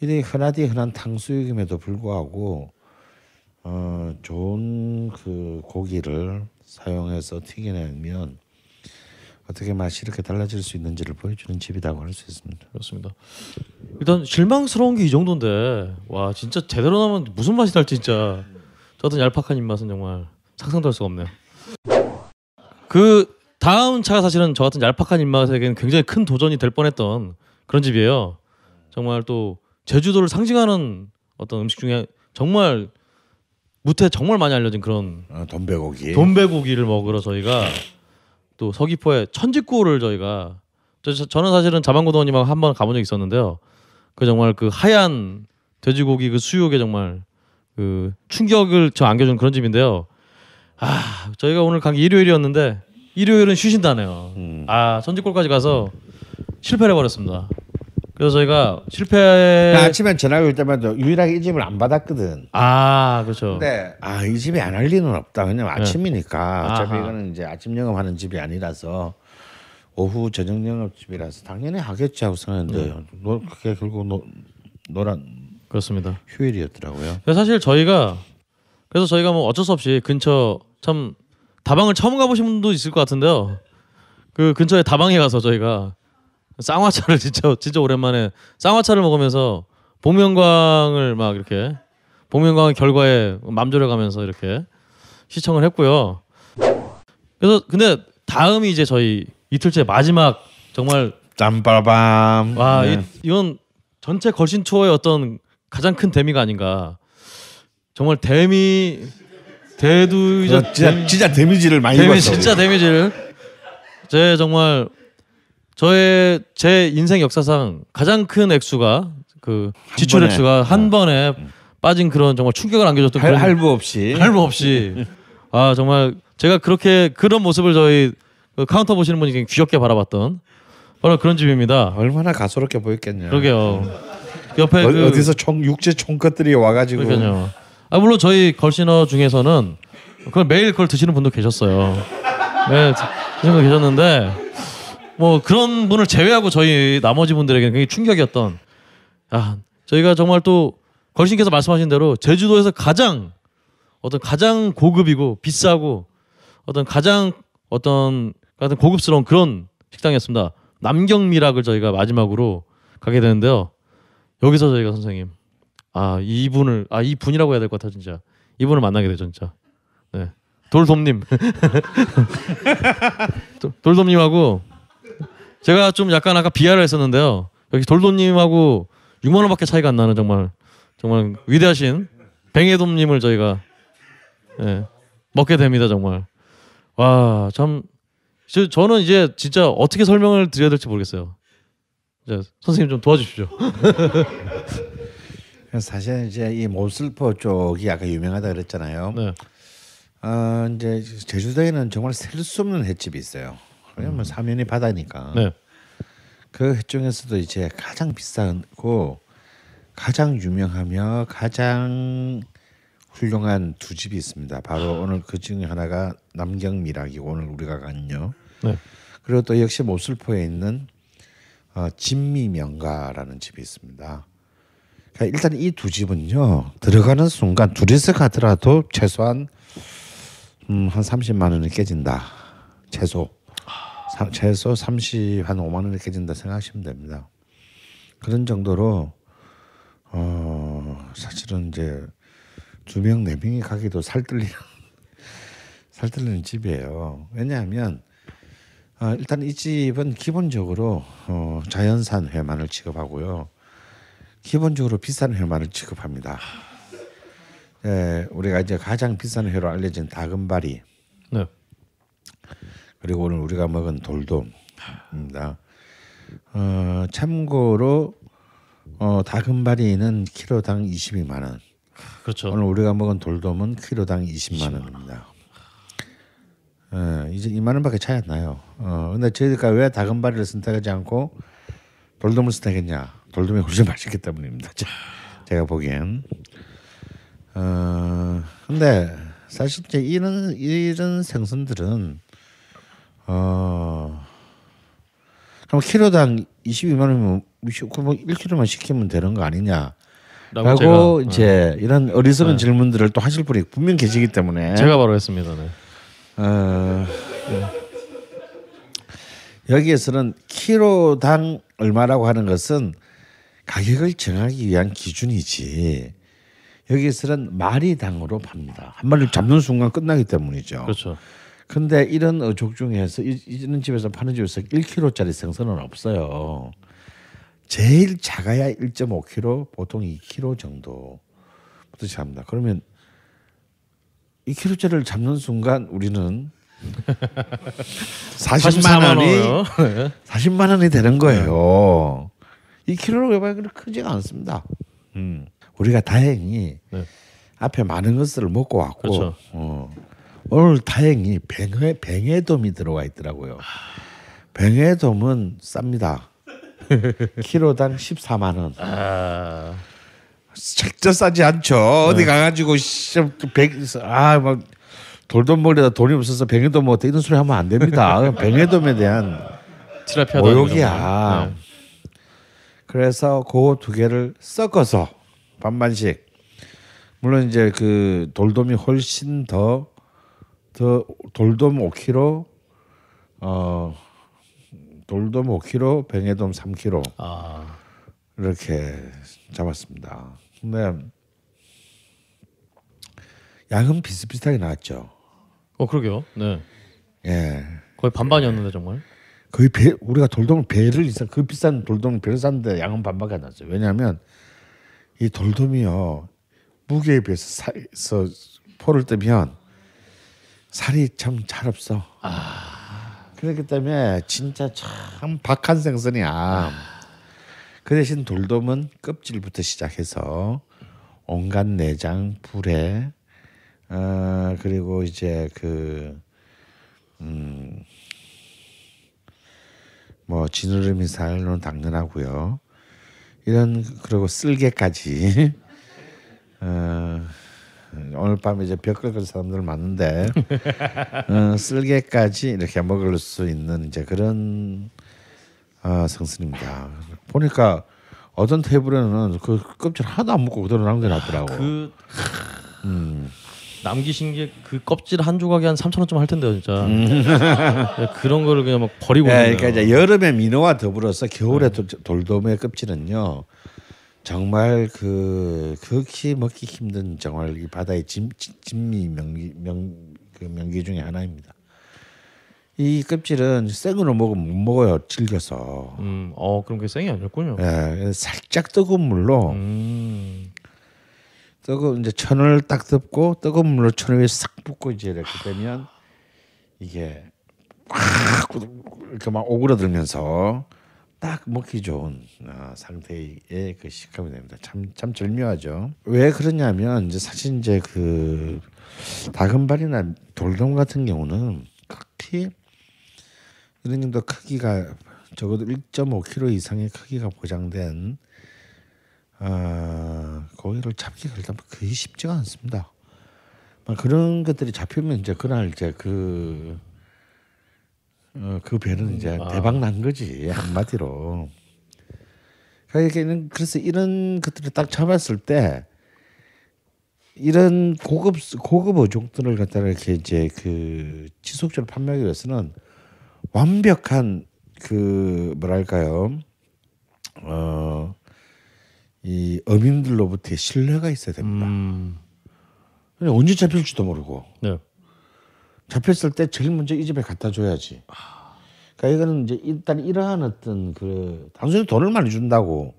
이런 흔하디 흔한 탕수육임에도 불구하고 어, 좋은 그 고기를 사용해서 튀겨내면 어떻게 맛이 이렇게 달라질 수 있는지를 보여주는 집이라고 할 수 있습니다. 그렇습니다. 일단 실망스러운 게 이 정도인데 와 진짜 제대로 나면 무슨 맛이 날지 진짜 저같은 얄팍한 입맛은 정말 상상도 할 수가 없네요. 그 다음 차가 사실은 저 같은 얄팍한 입맛에게는 굉장히 큰 도전이 될 뻔했던 그런 집이에요. 정말 또 제주도를 상징하는 어떤 음식 중에 정말 무태 정말 많이 알려진 그런 아, 어, 돈배고기 돈배고기를 먹으러 저희가 또 서귀포에 천지구를 저희가 저, 는 사실은 자방고등원님하고 한번 가본 적이 있었는데요. 그 정말 그 하얀 돼지고기 그 수육에 정말 그 충격을 저 안겨준 그런 집인데요. 아 저희가 오늘 간게 일요일이었는데 일요일은 쉬신다네요. 음. 아 천지골까지 가서 실패를 해버렸습니다. 그래서 저희가 실패. 그러니까 아침에 전화가 올 때마다 유일하게 이 집을 안 받았거든. 아 그렇죠. 근데 네. 아이 집이 안 할 리는 없다. 왜냐면 네. 아침이니까 어차피 아하. 이거는 이제 아침 영업하는 집이 아니라서 오후 저녁 영업집이라서 당연히 하겠지 하고 생각했는데 네. 음. 그게 결국 노, 노란 그렇습니다. 휴일이었더라고요. 사실 저희가 그래서 저희가 뭐 어쩔 수 없이 근처 참 다방을 처음 가보신 분도 있을 것 같은데요. 그 근처에 다방에 가서 저희가 쌍화차를 진짜 진짜 오랜만에 쌍화차를 먹으면서 봄영광을 막 이렇게 봄영광의 결과에 맘졸여가면서 이렇게 시청을 했고요. 그래서 근데 다음이 이제 저희 이틀째 마지막 정말 짬바밤 와 네. 이, 건 전체 걸신 투어의 어떤 가장 큰 데미가 아닌가 정말 데미 대두 진짜, 데미, 진짜 데미지를 많이 데미, 받어 진짜 데미지를 제 정말 저의 제 인생 역사상 가장 큰 액수가 그 지출 액수가 한 아. 번에 음. 빠진 그런 정말 충격을 안겨줬던 할, 그런 할부 없이 할부 없이 아 정말 제가 그렇게 그런 모습을 저희 그 카운터 보시는 분이 귀엽게 바라봤던 바로 그런 집입니다. 얼마나 가소롭게 보였겠냐. 그러게요. 옆에 어, 그, 디서 총, 육제 총컷들이 와가지고. 그러니요아 물론 저희 걸신어 중에서는 그걸 매일 그걸 드시는 분도 계셨어요. 네, 드시는 분 계셨는데 뭐 그런 분을 제외하고 저희 나머지 분들에게 는 굉장히 충격이었던 아 저희가 정말 또 걸신께서 말씀하신 대로 제주도에서 가장 어떤 가장 고급이고 비싸고 어떤 가장 어떤 같은 고급스러운 그런 식당이었습니다. 남경미락을 저희가 마지막으로 가게 되는데요. 여기서 저희가 선생님 아 이분을 아 이분이라고 해야 될 것 같아 진짜 이분을 만나게 되죠 진짜 네 돌돔님 돌돔님하고 제가 좀 약간 아까 비하를 했었는데요. 여기 돌돔님하고 6만 원밖에 차이가 안 나는 정말 정말 위대하신 뱅에돔님을 저희가 예, 먹게 됩니다 정말. 와 참 저는 이제 진짜 어떻게 설명을 드려야 될지 모르겠어요. 이제 선생님 좀 도와주십시오. 사실 이제 이모슬퍼 쪽이 아까 유명하다 그랬잖아요. 네. 어, 이제 제주도에는 정말 셀 수 없는 횟집이 있어요. 그냥 뭐 음. 사면이 바다니까. 네. 그 중에서도 이제 가장 비싸고 가장 유명하며 가장 훌륭한 두 집이 있습니다. 바로 오늘 그 중에 하나가 남경미락이고 오늘 우리가 간요. 네. 그리고 또 역시 모슬포에 있는 어, 진미명가라는 집이 있습니다. 그러니까 일단 이 두 집은요 들어가는 순간 둘이서 가더라도 최소한 음, 한 30만 원이 깨진다 최소. 최소 30, 한 5만원 이렇게 준다 생각하시면 됩니다. 그런 정도로, 어, 사실은 이제 두 명, 네 명이 가기도 살뜰리는, 살뜰리는 집이에요. 왜냐하면, 어, 일단 이 집은 기본적으로 어, 자연산 회만을 취급하고요. 기본적으로 비싼 회만을 취급합니다. 예, 우리가 이제 가장 비싼 회로 알려진 다금바리. 네. 그리고 오늘 우리가 먹은 돌돔입니다. 어, 참고로 어, 다금바리는 키로당 22만 원. 그렇죠. 오늘 우리가 먹은 돌돔은 키로당 20만, 원입니다. 어, 이제 2만 원밖에 차이 안 나요. 어, 근데 저희가 왜 다금바리를 선택하지 않고 돌돔을 선택했냐? 돌돔이 훨씬 맛있기 때문입니다. 제가 보기엔. 어, 근데 사실 이제 이런 이런 생선들은 어. 그럼 키로당 22만 원이면 그뭐 1킬로만 시키면 되는 거 아니냐? 라고 이제 네. 이런 어리석은 네. 질문들을 또 하실 분이 분명 계시기 때문에 제가 바로 했습니다. 네. 어, 네. 여기에서는 키로당 얼마라고 하는 것은 가격을 정하기 위한 기준이지. 여기에서는 마리당으로 팝니다. 한 마리 잡는 순간 끝나기 때문이죠. 그렇죠. 근데 이런 어족 중에서 이, 이런 집에서 파는 집에서 1kg짜리 생선은 없어요. 제일 작아야 1.5kg, 보통 2kg 정도부터 잡니다. 그러면 2kg짜리를 잡는 순간 우리는 40만 원이 40만 원이 되는 거예요. 2kg로 해봐야 그렇게 크지가 않습니다. 음. 우리가 다행히 네. 앞에 많은 것을 먹고 왔고 그렇죠. 어. 오늘 다행히 뱅에 뱅에돔이 들어와 있더라고요. 뱅에돔은 쌉니다. 키로당 14만 원. 아... 책자 싸지 않죠. 어디 네. 가가지고 백아막 그 돌돔몰에다 돈이 없어서 뱅에돔 뭐 이런 소리 하면 안 됩니다. 뱅에돔에 대한 모욕이야. 네. 그래서 그 두 개를 섞어서 반반씩 물론 이제 그 돌돔이 훨씬 더더 돌돔 5kg, 어 돌돔 5kg, 뱅에돔 3kg 아. 이렇게 잡았습니다. 근데 양은 비슷비슷하게 나왔죠. 어 그러게요. 네. 예. 거의 반반이었는데 정말. 거의 배 우리가 돌돔 배를 이상 그 비싼 돌돔 배를 샀는데 양은 반밖에 안 났어요. 왜냐하면 이 돌돔이요 무게에 비해서 포를 뜨면 살이 참 잘 없어. 아. 그렇기 때문에 진짜 참 박한 생선이야. 그 대신 돌돔은 껍질부터 시작해서 온갖 내장, 불에 어, 그리고 이제 그 음. 뭐 지느러미 살로 당근하고요. 이런 그리고 쓸개까지 어 오늘 밤에 이제 벽 긁을 사람들 많은데 어, 쓸개까지 이렇게 먹을 수 있는 이제 그런 아, 성순입니다. 보니까 어떤 테이블에는 그 껍질 하나도 안 먹고 그대로 남겨놨더라고. 그 음. 남기신 게 그 껍질 한조각에한 3천 원쯤 할 텐데요, 진짜. 음. 그런 거를 그냥 막 버리고. 네, 그러니까 이제 여름에 민어와 더불어서 겨울에 네. 돌돔의 껍질은요. 정말 그 극히 그 먹기 힘든 정말 이 바다의 진, 미 명기 명, 그 명기 중에 하나입니다. 이 껍질은 생으로 먹으면 못 먹어요 질겨서. 음, 어 그럼 그게 생이 아니었군요. 예, 살짝 뜨거운 물로 음. 뜨거 이제 천을 딱 덮고 뜨거운 물로 천을 싹 붓고 이제 이렇게 되면 이게 확 이렇게 막 오그라들면서 딱 먹기 좋은 어, 상태의 그 식감이 됩니다. 참 참 절묘하죠. 왜 그러냐면 이제 사실 이제 그 다금발이나 돌돔 같은 경우는 특히 이런 정도 크기가 적어도 1.5kg 이상의 크기가 보장된 아, 고기를 잡기가 일단 뭐 거의 쉽지가 않습니다. 그런 것들이 잡히면 이제 그날 이제 그 어, 그 배는 이제 음, 아. 대박 난 거지 한마디로. 그러니까는 그래서 이런 것들을 딱 잡았을 때 이런 고급 고급 어종들을 갖다가 이렇게 이제 그 지속적으로 판매하기 위해서는 완벽한 그 뭐랄까요 어이 어민들로부터의 신뢰가 있어야 됩니다. 음. 언제 잡힐지도 모르고. 네. 잡혔을 때 제일 먼저 이 집에 갖다 줘야지. 그러니까 이거는 이제 일단 이러한 어떤 그 단순히 돈을 많이 준다고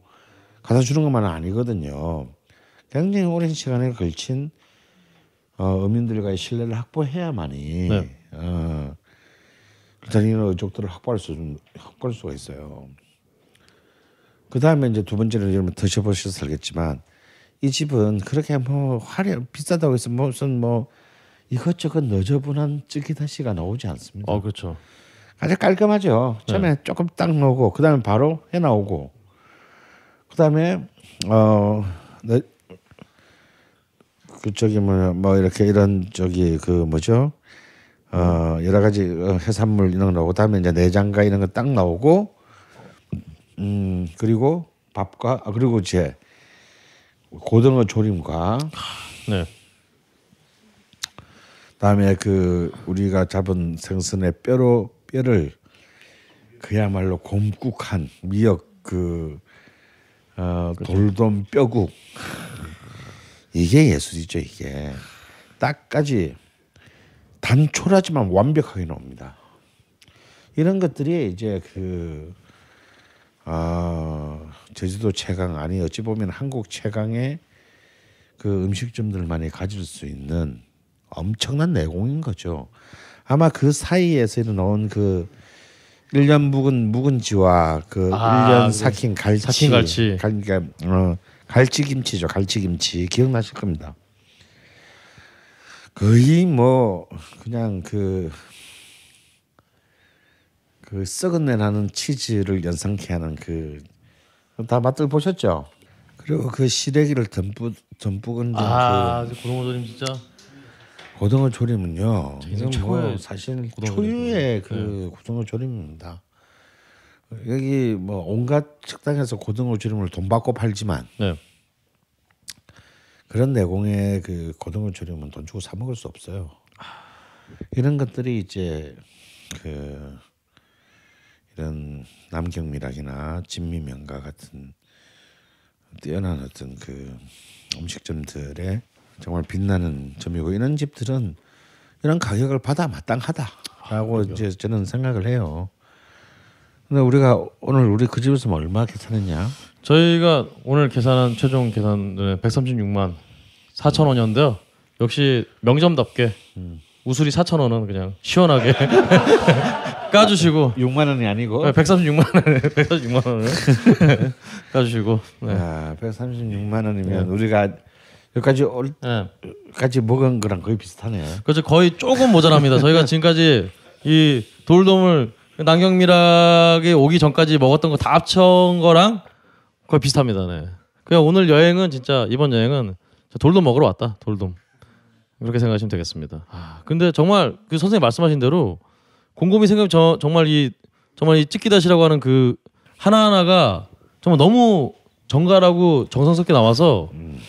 갖다 주는 것만은 아니거든요. 굉장히 오랜 시간에 걸친 어, 어민들과의 신뢰를 확보해야만이 네. 어, 일단 이런 족들을 확보할 수 확보할 수가 있어요. 그 다음에 이제 두 번째는 여러분 드셔보셔서 알겠지만 이 집은 그렇게 뭐 화려 비싸다고 해서 무슨 뭐 이것저것 너저분한 찌기다시가 나오지 않습니다. 어, 그렇죠. 아주 깔끔하죠. 처음에 네. 조금 딱 넣고 그다음에 바로 해 나오고 그다음에 어. 네, 그 저기 뭐뭐 뭐 이렇게 이런 저기 그 뭐죠 어 여러 가지 어, 해산물 이런 거나고 다음에 이제 내장과 이런 거 딱 나오고 음 그리고 밥과 아, 그리고 제 고등어 조림과 네. 다음에 그 우리가 잡은 생선의 뼈로 뼈를 그야말로 곰국한 미역 그 어, 그렇죠. 돌돔 뼈국 이게 예술이죠 이게 딱까지 단촐하지만 완벽하게 나옵니다. 이런 것들이 이제 그 아, 제주도 최강 아니 어찌 보면 한국 최강의 그 음식점들만이 가질 수 있는 엄청난 내공인 거죠. 아마 그 사이에서 일어나온 그 1년 묵은 묵은지와 그 아, 1년 그 삭힌 갈치, 삭 갈치. 갈, 그러니까, 어, 갈치 김치죠. 갈치 김치 기억나실 겁니다. 거의 뭐 그냥 그그 그, 그 썩은 내 나는 치즈를 연상케 하는 그 다 맛들 보셨죠? 그리고 그 시래기를 듬뿍 듬뿍 얹은 아, 그 고등어조림 진짜 고등어 조림은요. 이건 뭐 사실 초유의 네. 그 고등어 조림입니다. 여기 뭐 온갖 식당에서 고등어 조림을 돈 받고 팔지만 네. 그런 내공의 그 고등어 조림은 돈 주고 사 먹을 수 없어요. 이런 것들이 이제 그 이런 남경미락이나 진미명가 같은 뛰어난 어떤 그 음식점들의 정말 빛나는 점이고 이런 집들은 이런 가격을 받아 마땅하다라고 아, 이제 저는 생각을 해요. 근데 우리가 오늘 우리 그 집에서 뭐 얼마 계산했냐? 저희가 오늘 계산한 최종 계산은 136만 4천 원이었는데요. 역시 명점답게 음. 우수리 4천 원은 그냥 시원하게 까주시고 6만 원이 아니고 네, 136만 원 136만 원을 까주시고 네. 야, 아, 136만 원이면 네. 우리가 여기까지 올 네. 예. 까지 먹은 거랑 거의 비슷하네. 요 그렇죠. 거의 조금 모자랍니다. 저희가 지금까지 이 돌돔을 남경미락에 오기 전까지 먹었던 거 다 합쳐온 거랑 거의 비슷합니다. 네. 그냥 오늘 여행은 진짜 이번 여행은 돌돔 먹으러 왔다. 돌돔. 그렇게 생각하시면 되겠습니다. 아, 근데 정말 그 선생님 말씀하신 대로 곰곰이 생각 하면저 정말 이 정말 이찍기다시라고 하는 그 하나하나가 정말 너무 정갈하고 정성스럽게 나와서 음.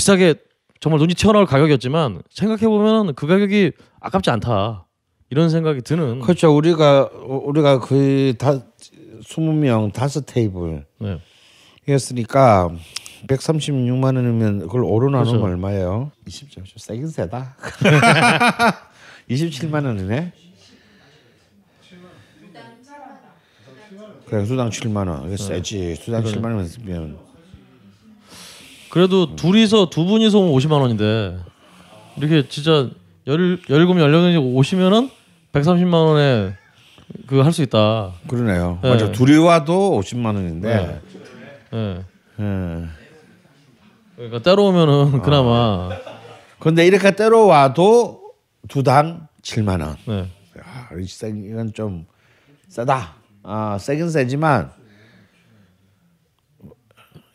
비싸게 정말 눈이 튀어나올 가격이었지만 생각해 보면 그 가격이 아깝지 않다 이런 생각이 드는. 그렇죠. 우리가 우리가 거의 다 스무 명 다섯 테이블 네. 했으니까 136만 원이면 그걸 오로 나누면 그렇죠. 얼마예요? 2 0 세긴 세다. 27만 원이네. 그래 수당 7만 원. 이게 네. 세지. 수당 네. 7만 원면 그래도 둘이서 두 분이서 오면 50만 원인데 이렇게 진짜 열 열금 열명이 오시면은 130만 원에 그 할 수 있다. 그러네요. 네. 맞아 둘이 와도 50만 원인데. 예. 네. 네. 그러니까 때로 오면은 아. 그나마. 근데 이렇게 때로 와도 두 당 7만 원. 네. 야, 이건 좀 싸다. 아, 세긴 세지만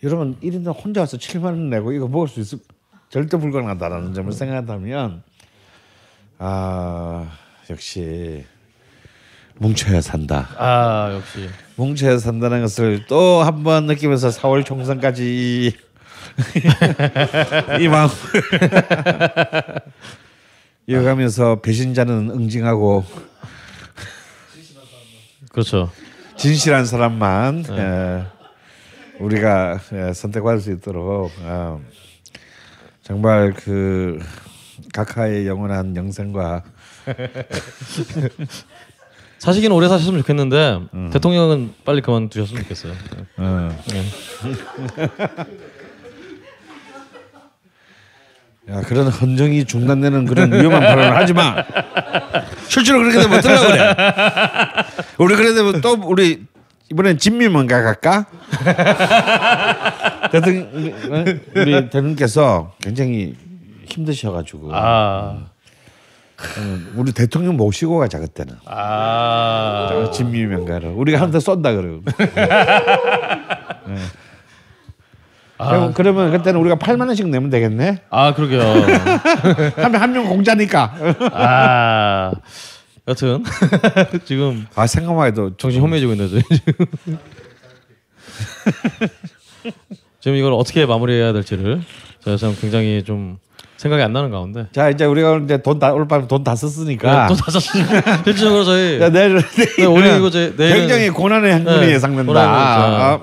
여러분 1인당 혼자 와서 7만 원 내고 이거 먹을 수 있을 절대 불가능하다라는 점을 음. 생각한다면 아 역시 뭉쳐야 산다. 아 역시 뭉쳐야 산다는 것을 또 한 번 느끼면서 4월 총선까지 이 마음 이어가면서 배신자는 응징하고 그렇죠. 진실한 사람만 네. 예. 우리가 예, 선택할 수 있도록 아, 정말 그 각하의 영원한 영생과 사시긴 오래 사셨으면 좋겠는데 음. 대통령은 빨리 그만두셨으면 좋겠어요. 음. 야 그런 헌정이 중단되는 그런 위험한 발언을 하지 마. 실제로 그렇게 되면 어떡하 그래. 우리 그래 되또 우리 이번엔 진미문가 갈까? 대통령 어? 우리 대통령께서 굉장히 힘드셔가지고 아. 어, 우리 대통령 모시고 가자 그때는 아. 진미명가를 우리가 한대 쏜다 그러고 네. 아. 그러면 그때는 우리가 8만 원씩 내면 되겠네 아 그러게요 한 명 공짜니까 아 여튼 지금 아 생각만 해도 정신 혼미해지고 있는데 지금 지금 이걸 어떻게 마무리해야 될지를 제가 참 굉장히 좀 생각이 안 나는 가운데. 자 이제 우리가 이제 돈다 오늘 밤돈다 썼으니까. 네, 돈다 썼으니까. 실질적으로 저희. 야, 내일 네, 내일 이거 제 내일은, 굉장히 고난의 행군이 네, 예상된다. 아,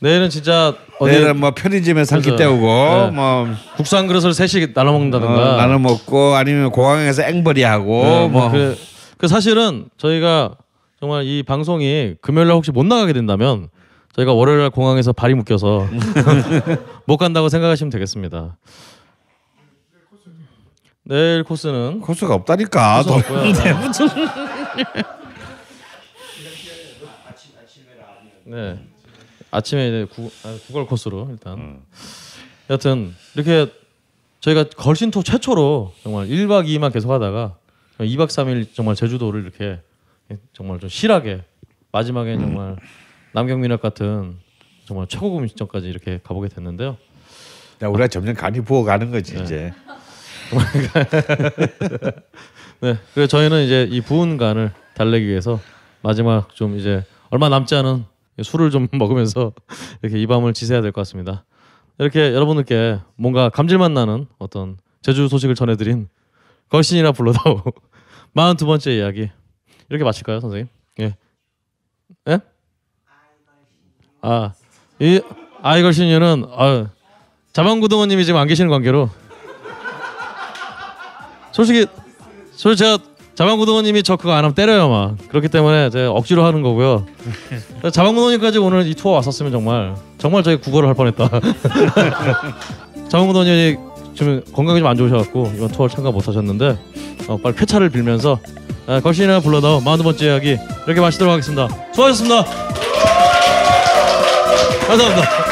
내일은 진짜 어디, 내일은 뭐 편의점에서 키끼 때우고 네. 뭐 국산 그릇을 셋씩 나눠 먹는다든가 어, 나눠 먹고 아니면 공항에서 앵벌이 하고 네, 뭐, 뭐 그래, 그 사실은 저희가 정말 이 방송이 금요일 날 혹시 못 나가게 된다면 저희가 월요일 날 공항에서 발이 묶여서 못 간다고 생각하시면 되겠습니다. 내일 코스는 코스가 없다니까. 코스는 없고요. 네, 네. 네. 아침에 이제 아, 구걸 코스로 일단. 음. 여튼 이렇게 저희가 걸신토 최초로 정말 1박 2일만 계속 하다가 2박 3일 정말 제주도를 이렇게 정말 좀 실하게 마지막에 음. 정말 남경민학 같은 정말 최고급 식점까지 이렇게 가보게 됐는데요. 야, 우리가 점점 간이 부어가는 거지 네. 이제. 네, 그래서 저희는 이제 이 부은 간을 달래기 위해서 마지막 좀 이제 얼마 남지 않은 술을 좀 먹으면서 이렇게 이 밤을 지새야 될 것 같습니다. 이렇게 여러분들께 뭔가 감질맛 나는 어떤 제주 소식을 전해드린 걸신이라 불러다오. 42번째 이야기. 이렇게 마칠까요, 선생님? 예. 예? 아, 이 아이걸신이는 아, 자방구등원님이 지금 안 계시는 관계로 솔직히 솔직히 제가 자방구등원님이 저 그거 안 하면 때려요 막 그렇기 때문에 제가 억지로 하는 거고요 자방구등원님까지 오늘 이 투어 왔었으면 정말 정말 저희 국어를 할 뻔했다 자방구등원님 지금 건강이 좀 안 좋으셔갖고 이번 투어 참가 못하셨는데 어, 빨리 쾌차를 빌면서 아, 걸신이나 불러다오 마2번째 이야기 이렇게 마치도록 하겠습니다. 수고하셨습니다. 감사합니다.